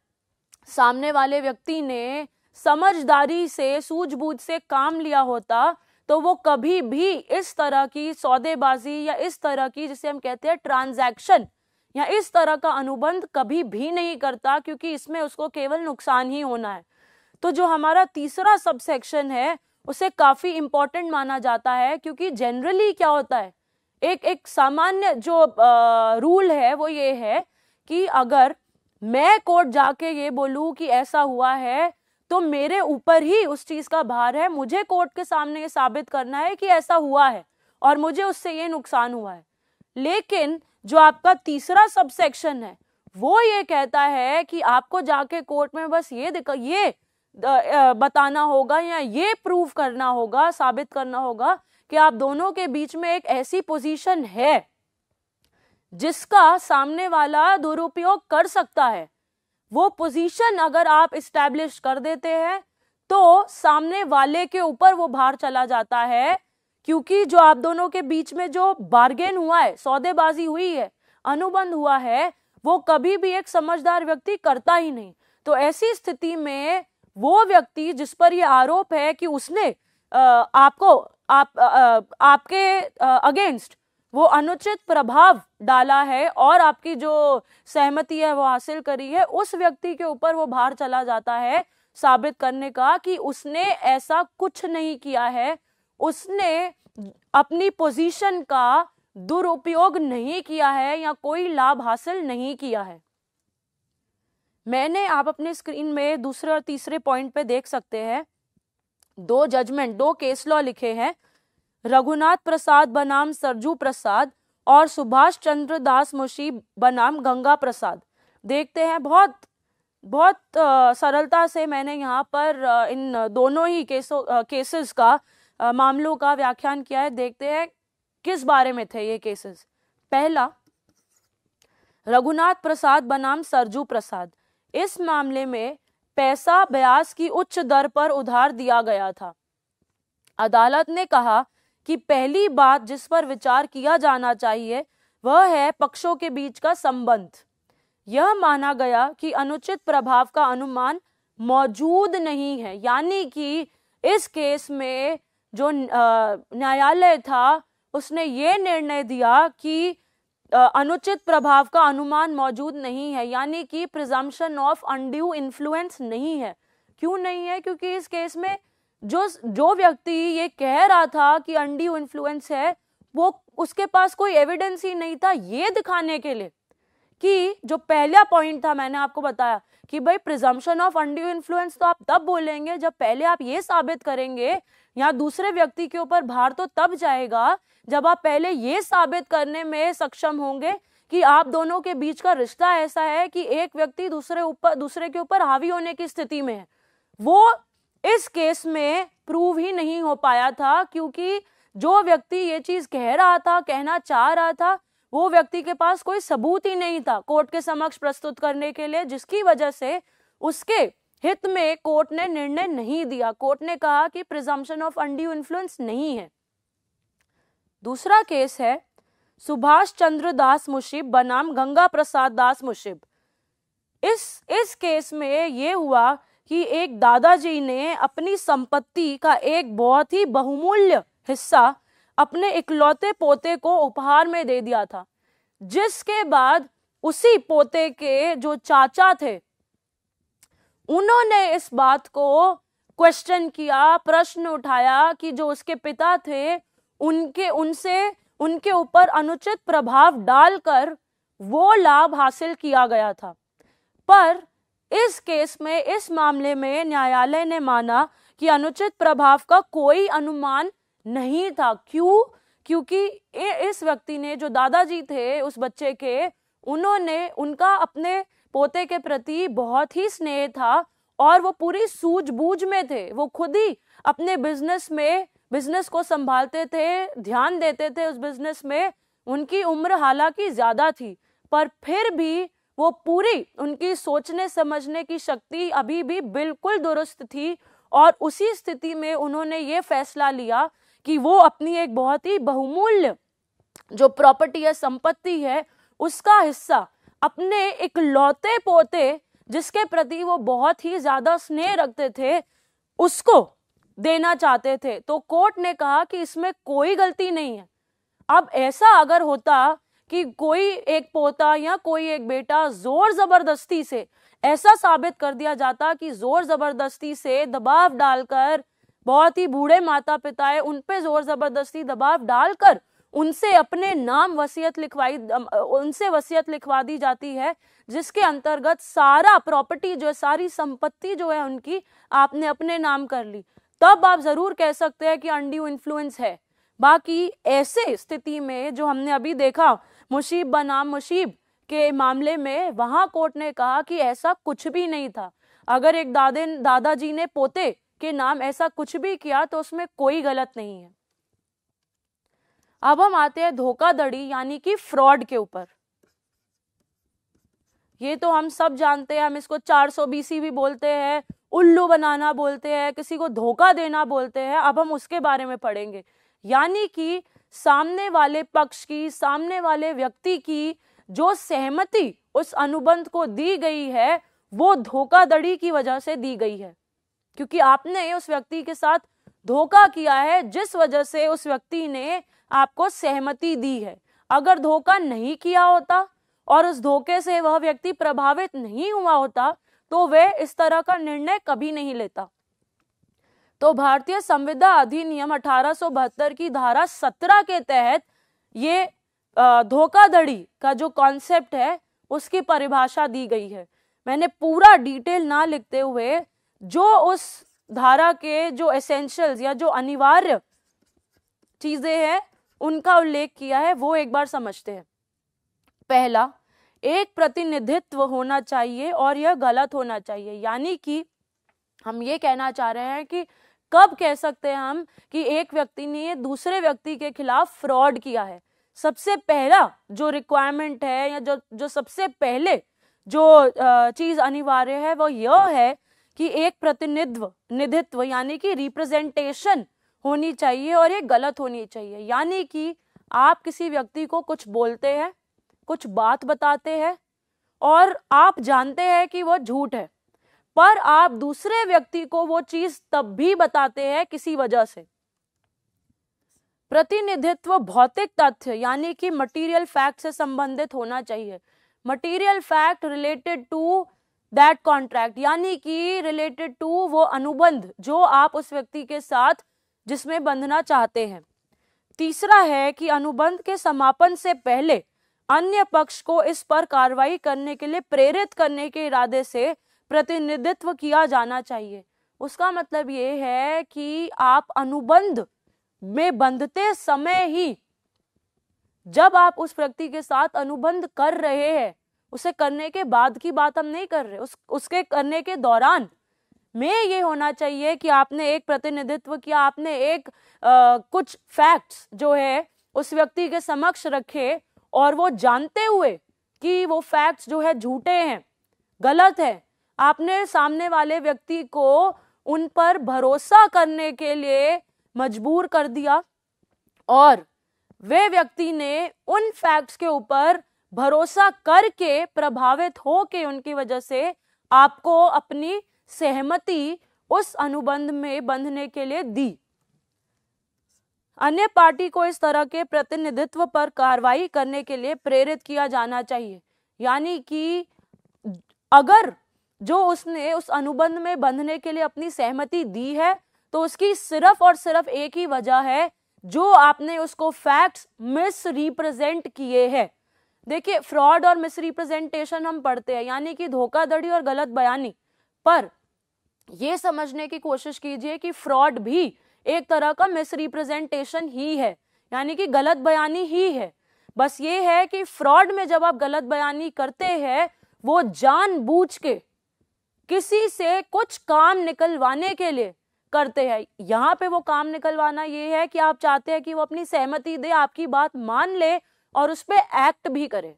सामने वाले व्यक्ति ने समझदारी से सूझबूझ से काम लिया होता तो वो कभी भी इस तरह की सौदेबाजी या इस तरह की जिसे हम कहते हैं ट्रांजैक्शन या इस तरह का अनुबंध कभी भी नहीं करता क्योंकि इसमें उसको केवल नुकसान ही होना है तो जो हमारा तीसरा सबसेक्शन है उसे काफ़ी इंपॉर्टेंट माना जाता है क्योंकि जनरली क्या होता है एक एक सामान्य जो आ, रूल है वो ये है कि अगर मैं कोर्ट जाके ये बोलूँ कि ऐसा हुआ है तो मेरे ऊपर ही उस चीज का भार है मुझे कोर्ट के सामने ये साबित करना है कि ऐसा हुआ है और मुझे उससे ये नुकसान हुआ है लेकिन जो आपका तीसरा सबसेक्शन है वो ये कहता है कि आपको जाके कोर्ट में बस ये ये बताना होगा या ये प्रूव करना होगा साबित करना होगा कि आप दोनों के बीच में एक ऐसी पोजीशन है जिसका सामने वाला दुरुपयोग कर सकता है वो पोजीशन अगर आप इस्टेब्लिश कर देते हैं तो सामने वाले के ऊपर वो भार चला जाता है क्योंकि जो आप दोनों के बीच में जो बार्गेन हुआ है सौदेबाजी हुई है अनुबंध हुआ है वो कभी भी एक समझदार व्यक्ति करता ही नहीं तो ऐसी स्थिति में वो व्यक्ति जिस पर ये आरोप है कि उसने आ, आपको आप आ, आपके अगेंस्ट वो अनुचित प्रभाव डाला है और आपकी जो सहमति है वो हासिल करी है उस व्यक्ति के ऊपर वो भार चला जाता है साबित करने का कि उसने ऐसा कुछ नहीं किया है उसने अपनी पोजीशन का दुरुपयोग नहीं किया है या कोई लाभ हासिल नहीं किया है मैंने आप अपने स्क्रीन में दूसरे और तीसरे पॉइंट पे देख सकते हैं दो जजमेंट दो केस लॉ लिखे हैं रघुनाथ प्रसाद बनाम सरजू प्रसाद और सुभाष चंद्र दास मुशी बनाम गंगा प्रसाद देखते हैं बहुत बहुत सरलता से मैंने यहाँ पर इन दोनों ही केसों केसेस का मामलों का व्याख्यान किया है देखते हैं किस बारे में थे ये केसेस पहला रघुनाथ प्रसाद बनाम सरजू प्रसाद इस मामले में पैसा ब्याज की उच्च दर पर उधार दिया गया था अदालत ने कहा कि पहली बात जिस पर विचार किया जाना चाहिए वह है पक्षों के बीच का संबंध यह माना गया कि अनुचित प्रभाव का अनुमान मौजूद नहीं है यानी कि इस केस में जो न्यायालय था उसने ये निर्णय दिया कि अनुचित प्रभाव का अनुमान मौजूद नहीं है यानी कि प्रिजम्पशन ऑफ अनड्यू इन्फ्लुएंस नहीं है क्यों नहीं है क्योंकि इस केस में जो जो व्यक्ति ये कह रहा था कि अंडी इन्फ्लुएंस है वो उसके पास कोई एविडेंस ही नहीं था ये दिखाने के लिए कि जो पहला पॉइंट था मैंने आपको बताया कि भाई प्रिजम्पशन ऑफ अंडी इन्फ्लुएंस तो आप तब बोलेंगे जब पहले आप ये साबित करेंगे या दूसरे व्यक्ति के ऊपर भार तो तब जाएगा जब आप पहले ये साबित करने में सक्षम होंगे कि आप दोनों के बीच का रिश्ता ऐसा है कि एक व्यक्ति दूसरे ऊपर दूसरे के ऊपर हावी होने की स्थिति में है वो इस केस में प्रूव ही नहीं हो पाया था क्योंकि जो व्यक्ति ये चीज कह रहा था कहना चाह रहा था वो व्यक्ति के पास कोई सबूत ही नहीं था कोर्ट के समक्ष प्रस्तुत करने के लिए जिसकी वजह से उसके हित में कोर्ट ने निर्णय नहीं दिया कोर्ट ने कहा कि प्रिजम्पन ऑफ अंडी इन्फ्लुएंस नहीं है दूसरा केस है सुभाष चंद्र दास मुशिब बनाम गंगा प्रसाद दास मुशिब इस इस केस में ये हुआ कि एक दादाजी ने अपनी संपत्ति का एक बहुत ही बहुमूल्य हिस्सा अपने इकलौते पोते को उपहार में दे दिया था जिसके बाद उसी पोते के जो चाचा थे उन्होंने इस बात को क्वेश्चन किया प्रश्न उठाया कि जो उसके पिता थे उनके उनसे उनके ऊपर अनुचित प्रभाव डालकर वो लाभ हासिल किया गया था पर इस केस में इस मामले में न्यायालय ने माना कि अनुचित प्रभाव का कोई अनुमान नहीं था क्यों क्योंकि इस व्यक्ति ने जो दादाजी थे उस बच्चे के उन्होंने उनका अपने पोते के प्रति बहुत ही स्नेह था और वो पूरी सूझबूझ में थे वो खुद ही अपने बिजनेस में बिजनेस को संभालते थे ध्यान देते थे उस बिजनेस में उनकी उम्र हालांकि ज़्यादा थी पर फिर भी वो पूरी उनकी सोचने समझने की शक्ति अभी भी बिल्कुल दुरुस्त थी और उसी स्थिति में उन्होंने ये फैसला लिया कि वो अपनी एक बहुत ही बहुमूल्य जो प्रॉपर्टी है संपत्ति है उसका हिस्सा अपने एक लौते पोते जिसके प्रति वो बहुत ही ज्यादा स्नेह रखते थे उसको देना चाहते थे तो कोर्ट ने कहा कि इसमें कोई गलती नहीं है अब ऐसा अगर होता कि कोई एक पोता या कोई एक बेटा जोर जबरदस्ती से ऐसा साबित कर दिया जाता कि जोर जबरदस्ती से दबाव डालकर बहुत ही बूढ़े माता पिता है उन पे जोर जबरदस्ती दबाव डालकर उनसे अपने नाम वसीयत लिखवाई उनसे वसीयत लिखवा दी जाती है जिसके अंतर्गत सारा प्रॉपर्टी जो है सारी संपत्ति जो है उनकी आपने अपने नाम कर ली तब आप जरूर कह सकते हैं कि अंडी इन्फ्लुएंस है बाकी ऐसे स्थिति में जो हमने अभी देखा मुशीब बनाम मुशीब के मामले में वहां कोर्ट ने कहा कि ऐसा कुछ भी नहीं था अगर एक दादे दादाजी ने पोते के नाम ऐसा कुछ भी किया तो उसमें कोई गलत नहीं है अब हम आते हैं धोखाधड़ी यानी कि फ्रॉड के ऊपर ये तो हम सब जानते हैं हम इसको 400 बीसी भी बोलते हैं उल्लू बनाना बोलते हैं किसी को धोखा देना बोलते हैं अब हम उसके बारे में पढ़ेंगे यानी कि सामने वाले पक्ष की सामने वाले व्यक्ति की जो सहमति उस अनुबंध को दी गई है वो धोखाधड़ी की वजह से दी गई है क्योंकि आपने उस व्यक्ति के साथ धोखा किया है जिस वजह से उस व्यक्ति ने आपको सहमति दी है अगर धोखा नहीं किया होता और उस धोखे से वह व्यक्ति प्रभावित नहीं हुआ होता तो वह इस तरह का निर्णय कभी नहीं लेता तो भारतीय संविदा अधिनियम अठारह की धारा 17 के तहत ये धोखाधड़ी का जो कॉन्सेप्ट है उसकी परिभाषा दी गई है मैंने पूरा डिटेल ना लिखते हुए जो उस धारा के जो एसेंशियल्स या जो अनिवार्य चीजें हैं उनका उल्लेख किया है वो एक बार समझते हैं पहला एक प्रतिनिधित्व होना चाहिए और यह गलत होना चाहिए यानी कि हम ये कहना चाह रहे हैं कि कब कह सकते हैं हम कि एक व्यक्ति ने दूसरे व्यक्ति के खिलाफ फ्रॉड किया है सबसे पहला जो रिक्वायरमेंट है या जो जो सबसे पहले जो चीज़ अनिवार्य है वो यह है कि एक प्रतिनिधित्व निधित्व यानी कि रिप्रेजेंटेशन होनी चाहिए और ये गलत होनी चाहिए यानी कि आप किसी व्यक्ति को कुछ बोलते हैं कुछ बात बताते हैं और आप जानते हैं कि वह झूठ है पर आप दूसरे व्यक्ति को वो चीज तब भी बताते हैं किसी वजह से प्रतिनिधित्व भौतिक तथ्य यानी कि मटेरियल फैक्ट से संबंधित होना चाहिए material fact related to that contract यानी कि रिलेटेड टू वो अनुबंध जो आप उस व्यक्ति के साथ जिसमें बंधना चाहते हैं तीसरा है कि अनुबंध के समापन से पहले अन्य पक्ष को इस पर कार्रवाई करने के लिए प्रेरित करने के इरादे से प्रतिनिधित्व किया जाना चाहिए उसका मतलब ये है कि आप अनुबंध में बंधते समय ही जब आप उस व्यक्ति के साथ अनुबंध कर रहे हैं उसे करने के बाद की बात हम नहीं कर रहे उस उसके करने के दौरान में ये होना चाहिए कि आपने एक प्रतिनिधित्व किया आपने एक आ, कुछ फैक्ट्स जो है उस व्यक्ति के समक्ष रखे और वो जानते हुए कि वो फैक्ट्स जो है झूठे हैं गलत है आपने सामने वाले व्यक्ति को उन पर भरोसा करने के लिए मजबूर कर दिया और वे व्यक्ति ने उन फैक्ट्स के ऊपर भरोसा करके प्रभावित हो के उनकी वजह से आपको अपनी सहमति उस अनुबंध में बंधने के लिए दी अन्य पार्टी को इस तरह के प्रतिनिधित्व पर कार्रवाई करने के लिए प्रेरित किया जाना चाहिए यानी कि अगर जो उसने उस अनुबंध में बंधने के लिए अपनी सहमति दी है तो उसकी सिर्फ और सिर्फ एक ही वजह है जो आपने उसको फैक्ट्स मिस रिप्रेजेंट किए हैं देखिए फ्रॉड और मिस रिप्रेजेंटेशन हम पढ़ते हैं यानी कि धोखाधड़ी और गलत बयानी पर यह समझने की कोशिश कीजिए कि फ्रॉड भी एक तरह का मिस रिप्रेजेंटेशन ही है यानी कि गलत बयानी ही है बस ये है कि फ्रॉड में जब आप गलत बयानी करते हैं वो जानबूझ के किसी से कुछ काम निकलवाने के लिए करते हैं यहाँ पे वो काम निकलवाना ये है कि आप चाहते हैं कि वो अपनी सहमति दे आपकी बात मान ले और उस पर एक्ट भी करे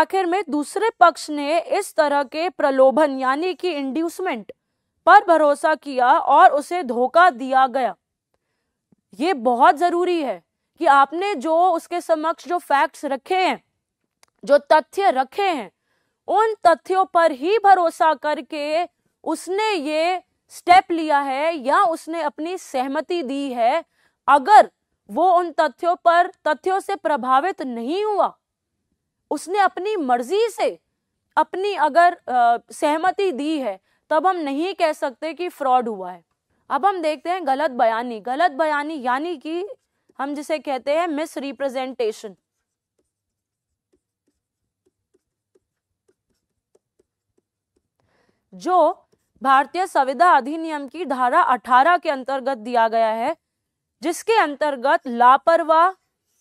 आखिर में दूसरे पक्ष ने इस तरह के प्रलोभन यानी कि इंड्यूसमेंट पर भरोसा किया और उसे धोखा दिया गया ये बहुत ज़रूरी है कि आपने जो उसके समक्ष जो फैक्ट्स रखे हैं जो तथ्य रखे हैं उन तथ्यों पर ही भरोसा करके उसने ये स्टेप लिया है या उसने अपनी सहमति दी है अगर वो उन तथ्यों पर तथ्यों से प्रभावित नहीं हुआ उसने अपनी मर्जी से अपनी अगर आ, सहमति दी है तब हम नहीं कह सकते कि फ्रॉड हुआ है अब हम देखते हैं गलत बयानी गलत बयानी यानी कि हम जिसे कहते हैं मिस रिप्रेजेंटेशन जो भारतीय संविधा अधिनियम की धारा 18 के अंतर्गत दिया गया है जिसके अंतर्गत लापरवाह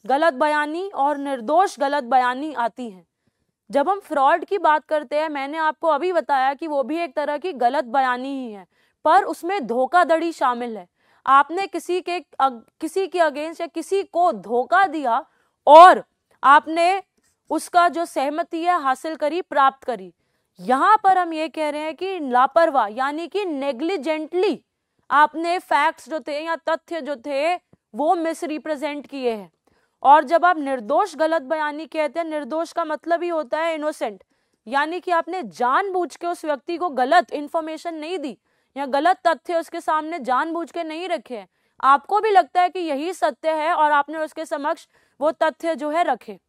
गलत बयानी और निर्दोष गलत बयानी आती है जब हम फ्रॉड की बात करते हैं मैंने आपको अभी बताया कि वो भी एक तरह की गलत बयानी ही है पर उसमें धोखाधड़ी शामिल है आपने किसी के अग, किसी के अगेंस्ट या किसी को धोखा दिया और आपने उसका जो सहमति है हासिल करी प्राप्त करी यहां पर हम ये कह रहे हैं कि लापरवाह यानी कि नेग्लिजेंटली आपने फैक्ट्स जो थे या तथ्य जो थे वो मिस रिप्रेजेंट किए हैं और जब आप निर्दोष गलत बयानी कहते हैं निर्दोष का मतलब ही होता है इनोसेंट यानी कि आपने जानबूझ के उस व्यक्ति को गलत इन्फॉर्मेशन नहीं दी या गलत तथ्य उसके सामने जानबूझ के नहीं रखे आपको भी लगता है कि यही सत्य है और आपने उसके समक्ष वो तथ्य जो है रखे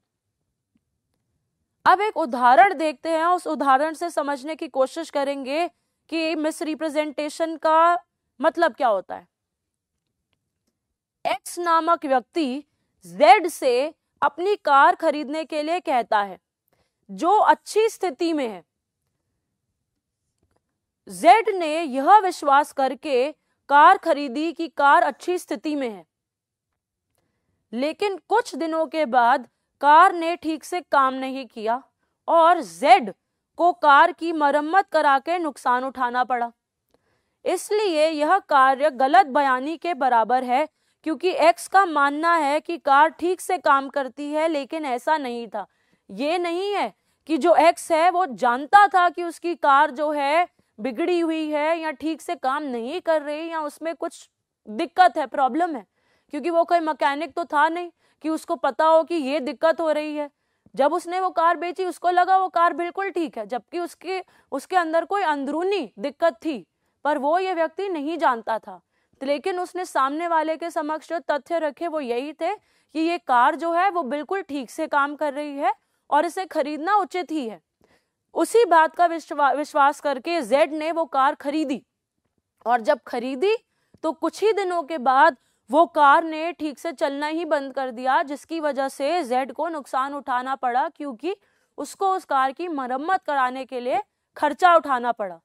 अब एक उदाहरण देखते हैं उस उदाहरण से समझने की कोशिश करेंगे कि मिस रिप्रेजेंटेशन का मतलब क्या होता है एक्स नामक व्यक्ति जेड से अपनी कार खरीदने के लिए कहता है जो अच्छी स्थिति में है जेड ने यह विश्वास करके कार खरीदी कि कार अच्छी स्थिति में है लेकिन कुछ दिनों के बाद कार ने ठीक से काम नहीं किया और जेड को कार की मरम्मत करा के नुकसान उठाना पड़ा इसलिए यह कार्य गलत बयानी के बराबर है क्योंकि एक्स का मानना है कि कार ठीक से काम करती है लेकिन ऐसा नहीं था ये नहीं है कि जो एक्स है वो जानता था कि उसकी कार जो है बिगड़ी हुई है या ठीक से काम नहीं कर रही या उसमें कुछ दिक्कत है प्रॉब्लम है क्योंकि वो कोई मकैनिक तो था नहीं कि उसको पता हो कि ये दिक्कत हो रही है जब उसने वो कार बेची उसको लगा वो कार बिल्कुल ठीक है जबकि उसके उसके अंदर कोई अंदरूनी दिक्कत थी पर वो ये व्यक्ति नहीं जानता था लेकिन उसने सामने वाले के समक्ष जो तथ्य रखे वो यही थे कि ये कार जो है वो बिल्कुल ठीक से काम कर रही है और इसे खरीदना उचित ही है उसी बात का विश्वा, विश्वास करके जेड ने वो कार खरीदी और जब खरीदी तो कुछ ही दिनों के बाद वो कार ने ठीक से चलना ही बंद कर दिया जिसकी वजह से जेड को नुकसान उठाना पड़ा क्योंकि उसको उस कार की मरम्मत कराने के लिए खर्चा उठाना पड़ा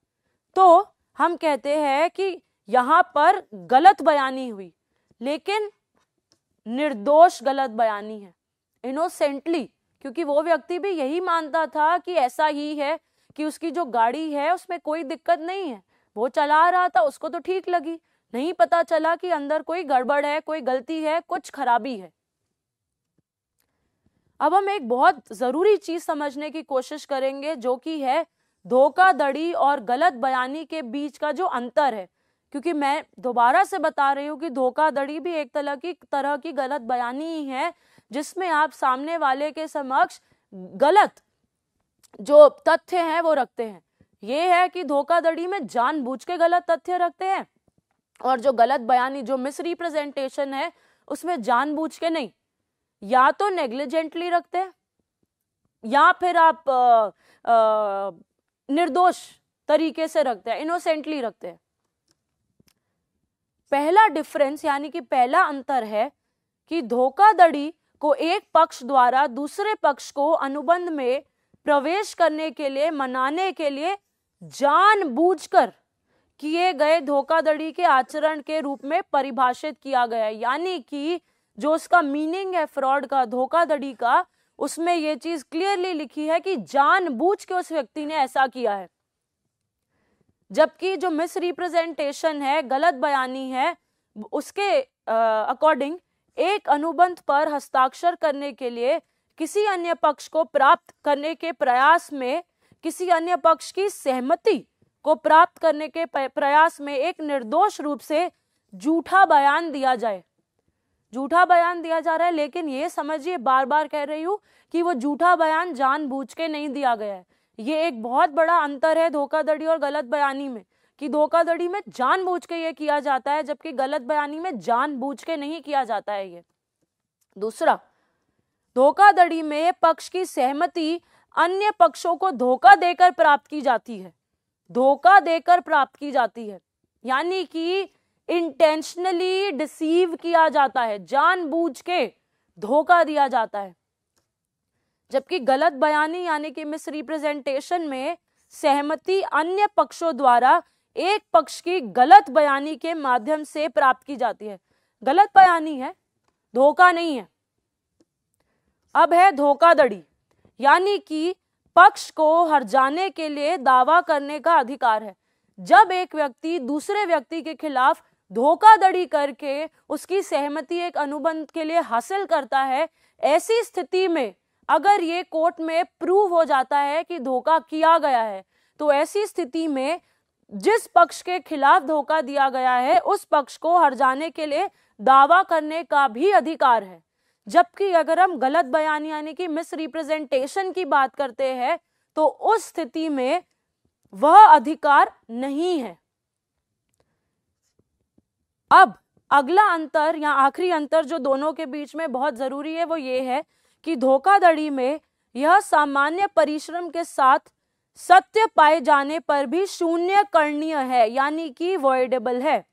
तो हम कहते हैं कि यहाँ पर गलत बयानी हुई लेकिन निर्दोष गलत बयानी है इनोसेंटली क्योंकि वो व्यक्ति भी यही मानता था कि ऐसा ही है कि उसकी जो गाड़ी है उसमें कोई दिक्कत नहीं है वो चला रहा था उसको तो ठीक लगी नहीं पता चला कि अंदर कोई गड़बड़ है कोई गलती है कुछ खराबी है अब हम एक बहुत ज़रूरी चीज़ समझने की कोशिश करेंगे जो कि है धोखाधड़ी और गलत बयानी के बीच का जो अंतर है क्योंकि मैं दोबारा से बता रही हूँ कि धोखाधड़ी भी एक तरह की तरह की गलत बयानी ही है जिसमें आप सामने वाले के समक्ष गलत जो तथ्य हैं वो रखते हैं ये है कि धोखाधड़ी में जानबूझ के गलत तथ्य रखते हैं और जो गलत बयानी जो मिस रिप्रेजेंटेशन है उसमें जानबूझ के नहीं या तो नेग्लिजेंटली रखते हैं या फिर आप आ, आ, निर्दोष तरीके से रखते हैं इनोसेंटली रखते हैं पहला डिफरेंस यानी कि पहला अंतर है कि धोखाधड़ी को एक पक्ष द्वारा दूसरे पक्ष को अनुबंध में प्रवेश करने के लिए मनाने के लिए जानबूझकर किए गए धोखाधड़ी के आचरण के रूप में परिभाषित किया गया है यानी कि जो उसका मीनिंग है फ्रॉड का धोखाधड़ी का उसमें यह चीज क्लियरली लिखी है कि जानबूझ के उस व्यक्ति ने ऐसा किया है जबकि जो मिस रिप्रेजेंटेशन है गलत बयानी है उसके अकॉर्डिंग एक अनुबंध पर हस्ताक्षर करने के लिए किसी अन्य पक्ष को प्राप्त करने के प्रयास में किसी अन्य पक्ष की सहमति को प्राप्त करने के प्रयास में एक निर्दोष रूप से झूठा बयान दिया जाए झूठा बयान दिया जा रहा है लेकिन ये समझिए बार बार कह रही हूँ कि वो झूठा बयान जानबूझ के नहीं दिया गया है ये एक बहुत बड़ा अंतर है धोखाधड़ी और गलत बयानी में कि धोखाधड़ी में जानबूझ के ये किया जाता है जबकि गलत बयानी में जानबूझ के नहीं किया जाता है ये दूसरा धोखाधड़ी में पक्ष की सहमति अन्य पक्षों को धोखा देकर प्राप्त की जाती है धोखा देकर प्राप्त की जाती है यानी कि इंटेंशनली डिसीव किया जाता है जानबूझ के धोखा दिया जाता है जबकि गलत बयानी यानी कि मिस रिप्रेजेंटेशन में सहमति अन्य पक्षों द्वारा एक पक्ष की गलत बयानी के माध्यम से प्राप्त की जाती है गलत बयानी है धोखा नहीं है अब है धोखाधड़ी यानी कि पक्ष को हर जाने के लिए दावा करने का अधिकार है जब एक व्यक्ति दूसरे व्यक्ति के खिलाफ धोखाधड़ी करके उसकी सहमति एक अनुबंध के लिए हासिल करता है ऐसी स्थिति में अगर ये कोर्ट में प्रूव हो जाता है कि धोखा किया गया है तो ऐसी स्थिति में जिस पक्ष के खिलाफ धोखा दिया गया है उस पक्ष को हर जाने के लिए दावा करने का भी अधिकार है जबकि अगर हम गलत बयान यानी कि मिस रिप्रेजेंटेशन की बात करते हैं तो उस स्थिति में वह अधिकार नहीं है अब अगला अंतर या आखिरी अंतर जो दोनों के बीच में बहुत जरूरी है वो ये है कि धोखाधड़ी में यह सामान्य परिश्रम के साथ सत्य पाए जाने पर भी शून्य करणीय है यानी कि वॉइडेबल है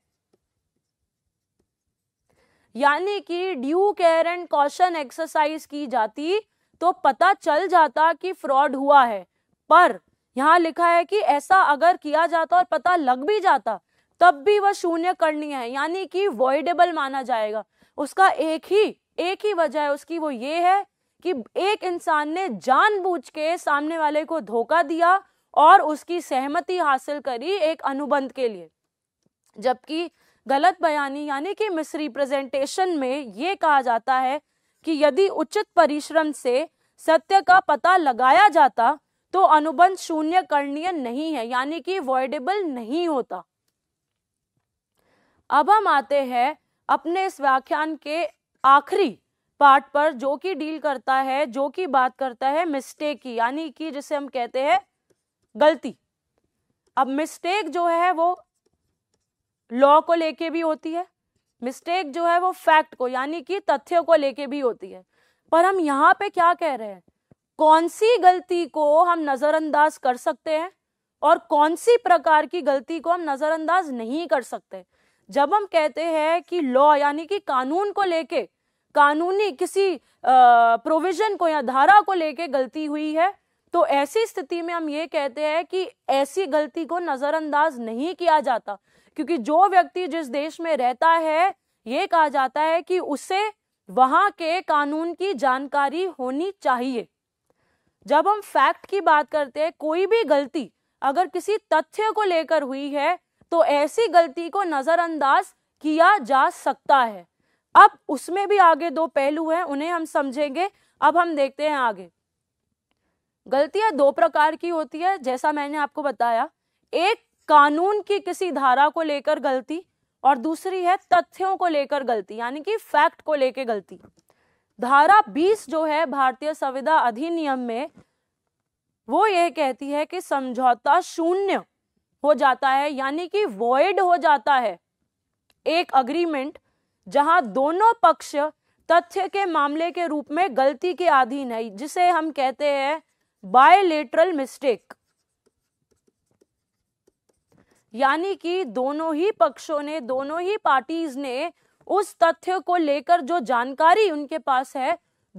यानी कि due care and caution exercise की जाती तो पता चल जाता कि फ्रॉड हुआ है पर यहाँ लिखा है कि ऐसा अगर किया जाता और पता लग भी जाता तब भी वह शून्य करनी है यानी कि वॉइडेबल माना जाएगा उसका एक ही एक ही वजह है उसकी वो ये है कि एक इंसान ने जानबूझ के सामने वाले को धोखा दिया और उसकी सहमति हासिल करी एक अनुबंध के लिए जबकि गलत बयानी यानी कि मिसरीप्रेजेंटेशन में ये कहा जाता है कि यदि उचित परिश्रम से सत्य का पता लगाया जाता तो अनुबंध शून्य करणीय नहीं है यानी कि वॉइडेबल नहीं होता अब हम आते हैं अपने इस व्याख्यान के आखिरी पार्ट पर जो कि डील करता है जो कि बात करता है मिस्टेक की यानी कि जिसे हम कहते हैं गलती अब मिस्टेक जो है वो लॉ को लेके भी होती है मिस्टेक जो है वो फैक्ट को यानी कि तथ्य को लेके भी होती है पर हम यहाँ पे क्या कह रहे हैं कौन सी गलती को हम नज़रअंदाज कर सकते हैं और कौन सी प्रकार की गलती को हम नज़रअंदाज नहीं कर सकते जब हम कहते हैं कि लॉ यानी कि कानून को लेके कानूनी किसी प्रोविज़न को या धारा को लेके गलती हुई है तो ऐसी स्थिति में हम ये कहते हैं कि ऐसी गलती को नज़रअंदाज नहीं किया जाता क्योंकि जो व्यक्ति जिस देश में रहता है ये कहा जाता है कि उसे वहां के कानून की जानकारी होनी चाहिए जब हम फैक्ट की बात करते हैं कोई भी गलती अगर किसी तथ्य को लेकर हुई है तो ऐसी गलती को नज़रअंदाज किया जा सकता है अब उसमें भी आगे दो पहलू हैं उन्हें हम समझेंगे अब हम देखते हैं आगे गलतियां दो प्रकार की होती है जैसा मैंने आपको बताया एक कानून की किसी धारा को लेकर गलती और दूसरी है तथ्यों को लेकर गलती यानी कि फैक्ट को लेकर गलती धारा 20 जो है भारतीय संविदा अधिनियम में वो ये कहती है कि समझौता शून्य हो जाता है यानी कि वॉइड हो जाता है एक अग्रीमेंट जहां दोनों पक्ष तथ्य के मामले के रूप में गलती के अधीन है जिसे हम कहते हैं बायलेटरल मिस्टेक यानी कि दोनों ही पक्षों ने दोनों ही पार्टीज ने उस तथ्य को लेकर जो जानकारी उनके पास है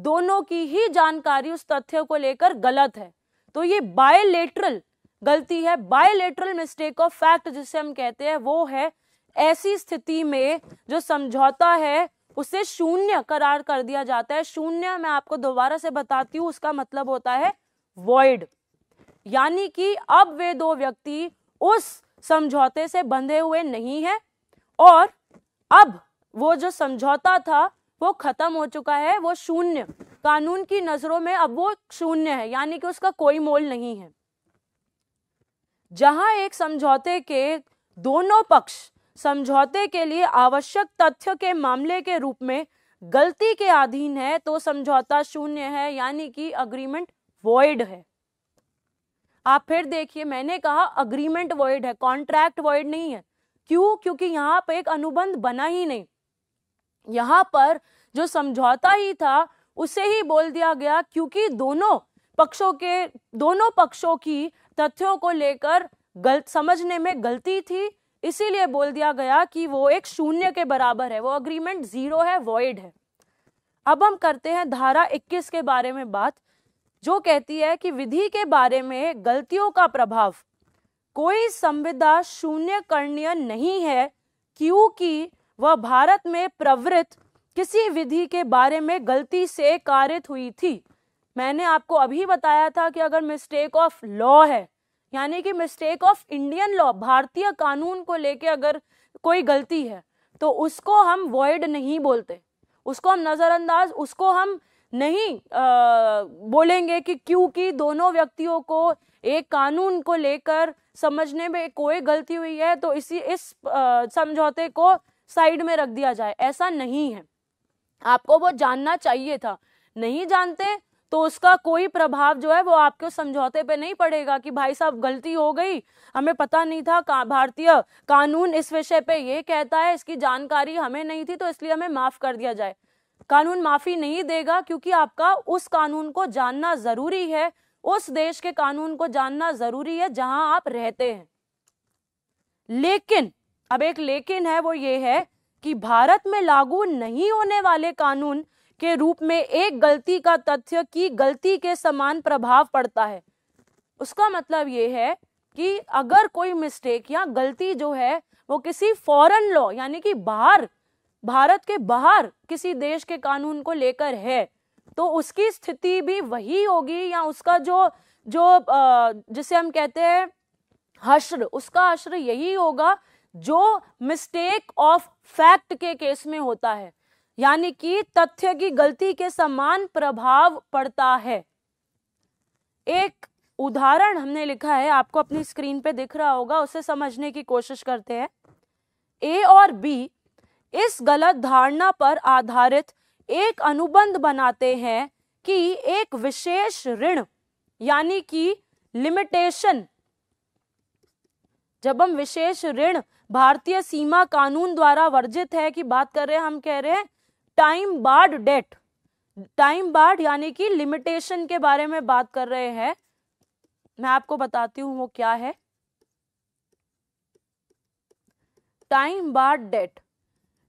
दोनों की ही जानकारी उस तथ्य को लेकर गलत है तो ये बायोलेटरल गलती है बायोलेटरल मिस्टेक ऑफ फैक्ट जिसे हम कहते हैं वो है ऐसी स्थिति में जो समझौता है उसे शून्य करार कर दिया जाता है शून्य मैं आपको दोबारा से बताती हूँ उसका मतलब होता है वॉइड यानी कि अब वे दो व्यक्ति उस समझौते से बंधे हुए नहीं है और अब वो जो समझौता था वो खत्म हो चुका है वो शून्य कानून की नजरों में अब वो शून्य है यानी कि उसका कोई मोल नहीं है जहां एक समझौते के दोनों पक्ष समझौते के लिए आवश्यक तथ्य के मामले के रूप में गलती के अधीन है तो समझौता शून्य है यानी कि अग्रीमेंट वॉइड है आप फिर देखिए मैंने कहा अग्रीमेंट वर्ड है कॉन्ट्रैक्ट वर्ड नहीं है क्यों क्योंकि यहाँ पे एक अनुबंध बना ही नहीं यहाँ पर जो समझौता ही था उसे ही बोल दिया गया क्योंकि दोनों पक्षों के दोनों पक्षों की तथ्यों को लेकर गलत समझने में गलती थी इसीलिए बोल दिया गया कि वो एक शून्य के बराबर है वो अग्रीमेंट जीरो है वॉइड है अब हम करते हैं धारा 21 के बारे में बात जो कहती है कि विधि के बारे में गलतियों का प्रभाव कोई संविदा शून्य करणीय नहीं है क्योंकि वह भारत में प्रवृत्त किसी विधि के बारे में गलती से कारित हुई थी मैंने आपको अभी बताया था कि अगर मिस्टेक ऑफ लॉ है यानी कि मिस्टेक ऑफ इंडियन लॉ भारतीय कानून को लेके अगर कोई गलती है तो उसको हम वॉइड नहीं बोलते उसको हम नज़रअंदाज उसको हम नहीं आ, बोलेंगे कि क्योंकि दोनों व्यक्तियों को एक कानून को लेकर समझने में कोई गलती हुई है तो इसी इस समझौते को साइड में रख दिया जाए ऐसा नहीं है आपको वो जानना चाहिए था नहीं जानते तो उसका कोई प्रभाव जो है वो आपके समझौते पे नहीं पड़ेगा कि भाई साहब गलती हो गई हमें पता नहीं था का, भारतीय कानून इस विषय पे ये कहता है इसकी जानकारी हमें नहीं थी तो इसलिए हमें माफ कर दिया जाए कानून माफ़ी नहीं देगा क्योंकि आपका उस कानून को जानना ज़रूरी है उस देश के कानून को जानना ज़रूरी है जहां आप रहते हैं लेकिन अब एक लेकिन है वो ये है कि भारत में लागू नहीं होने वाले कानून के रूप में एक गलती का तथ्य की गलती के समान प्रभाव पड़ता है उसका मतलब ये है कि अगर कोई मिस्टेक या गलती जो है वो किसी फॉरेन लॉ यानी कि बाहर भारत के बाहर किसी देश के कानून को लेकर है तो उसकी स्थिति भी वही होगी या उसका जो जो जिसे हम कहते हैं हश्र उसका हश्र यही होगा जो मिस्टेक ऑफ फैक्ट के केस में होता है यानी कि तथ्य की गलती के समान प्रभाव पड़ता है एक उदाहरण हमने लिखा है आपको अपनी स्क्रीन पे दिख रहा होगा उसे समझने की कोशिश करते हैं ए और बी इस गलत धारणा पर आधारित एक अनुबंध बनाते हैं कि एक विशेष ऋण यानी कि लिमिटेशन जब हम विशेष ऋण भारतीय सीमा कानून द्वारा वर्जित है कि बात कर रहे हैं हम कह रहे हैं time barred debt time barred यानी कि लिमिटेशन के बारे में बात कर रहे हैं मैं आपको बताती हूं वो क्या है time barred debt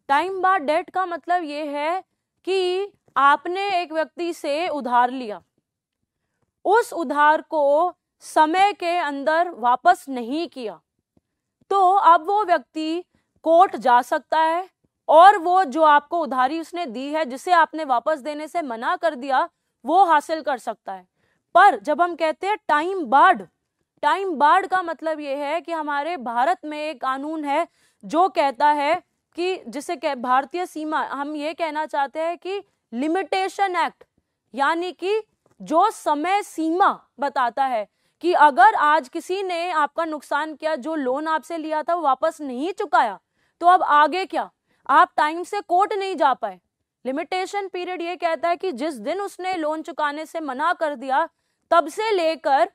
time bar debt का मतलब ये है कि आपने एक व्यक्ति से उधार लिया उस उधार को समय के अंदर वापस नहीं किया तो अब वो व्यक्ति कोर्ट जा सकता है और वो जो आपको उधारी उसने दी है जिसे आपने वापस देने से मना कर दिया वो हासिल कर सकता है पर जब हम कहते हैं टाइम बार्ड टाइम बार्ड का मतलब ये है कि हमारे भारत में एक कानून है जो कहता है कि जिसे कह भारतीय सीमा हम ये कहना चाहते हैं कि लिमिटेशन एक्ट यानी कि जो समय सीमा बताता है कि अगर आज किसी ने आपका नुकसान किया जो लोन आपसे लिया था वापस नहीं चुकाया तो अब आगे क्या आप टाइम से कोर्ट नहीं जा पाए लिमिटेशन पीरियड ये कहता है कि जिस दिन उसने लोन चुकाने से मना कर दिया तब से लेकर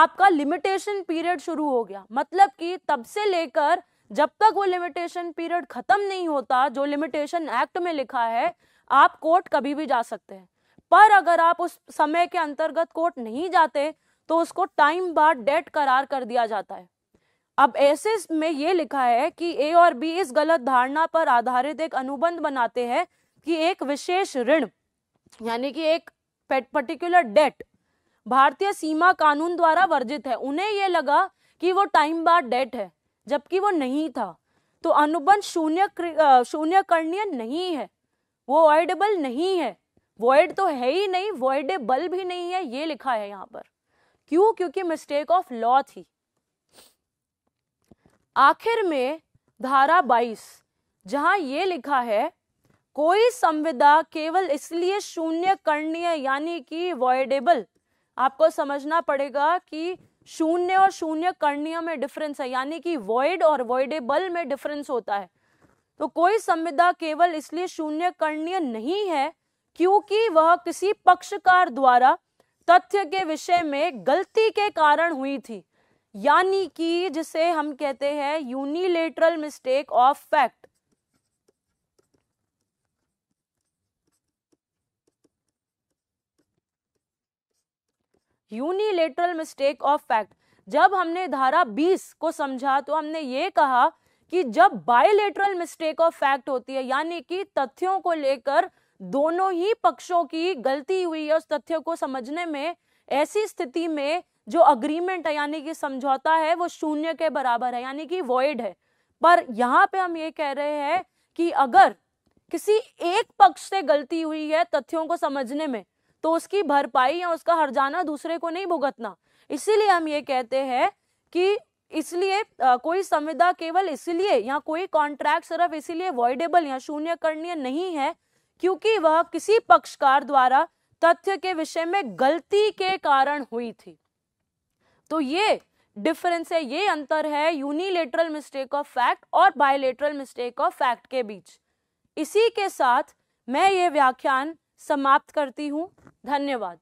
आपका लिमिटेशन पीरियड शुरू हो गया मतलब कि तब से लेकर जब तक वो लिमिटेशन पीरियड खत्म नहीं होता जो लिमिटेशन एक्ट में लिखा है आप कोर्ट कभी भी जा सकते हैं पर अगर आप उस समय के अंतर्गत कोर्ट नहीं जाते तो उसको टाइम बार डेट करार कर दिया जाता है अब ऐसे में ये लिखा है कि ए और बी इस गलत धारणा पर आधारित एक अनुबंध बनाते हैं कि एक विशेष ऋण यानी कि एक पर्टिकुलर डेट भारतीय सीमा कानून द्वारा वर्जित है उन्हें यह लगा कि वो टाइम बार डेट है जबकि वो नहीं था तो अनुबंध शून्य शून्य करणीय नहीं है वो अवॉइडेबल नहीं है वॉइड तो है ही नहीं वॉइडेबल भी नहीं है ये लिखा है यहाँ पर क्यों क्योंकि मिस्टेक ऑफ लॉ थी आखिर में धारा 22 जहां ये लिखा है कोई संविदा केवल इसलिए शून्य करणीय यानी कि वॉइडेबल आपको समझना पड़ेगा कि शून्य और शून्य कर्णीय में डिफरेंस है यानी कि वॉइड और वॉइडेबल में डिफरेंस होता है तो कोई संविदा केवल इसलिए शून्य कर्णीय नहीं है क्योंकि वह किसी पक्षकार द्वारा तथ्य के विषय में गलती के कारण हुई थी यानी कि जिसे हम कहते हैं unilateral mistake of fact unilateral mistake of fact जब हमने धारा 20 को समझा तो हमने ये कहा कि जब बायोलेटरल मिस्टेक ऑफ फैक्ट होती है यानी कि तथ्यों को लेकर दोनों ही पक्षों की गलती हुई है उस तथ्य को समझने में ऐसी स्थिति में जो अग्रीमेंट है यानी कि समझौता है वो शून्य के बराबर है यानी कि वॉइड है पर यहाँ पे हम ये कह रहे हैं कि अगर किसी एक पक्ष से गलती हुई है तथ्यों को समझने में तो उसकी भरपाई या उसका हर जाना दूसरे को नहीं भुगतना इसीलिए हम ये कहते हैं कि इसलिए कोई संविदा केवल इसलिए या कोई कॉन्ट्रैक्ट सिर्फ इसीलिए वॉइडेबल या शून्य करणीय नहीं है क्योंकि वह किसी पक्षकार द्वारा तथ्य के विषय में गलती के कारण हुई थी तो ये डिफरेंस है ये अंतर है यूनिलेटरल मिस्टेक ऑफ फैक्ट और बायलेटरल मिस्टेक ऑफ फैक्ट के बीच इसी के साथ मैं ये व्याख्यान समाप्त करती हूँ धन्यवाद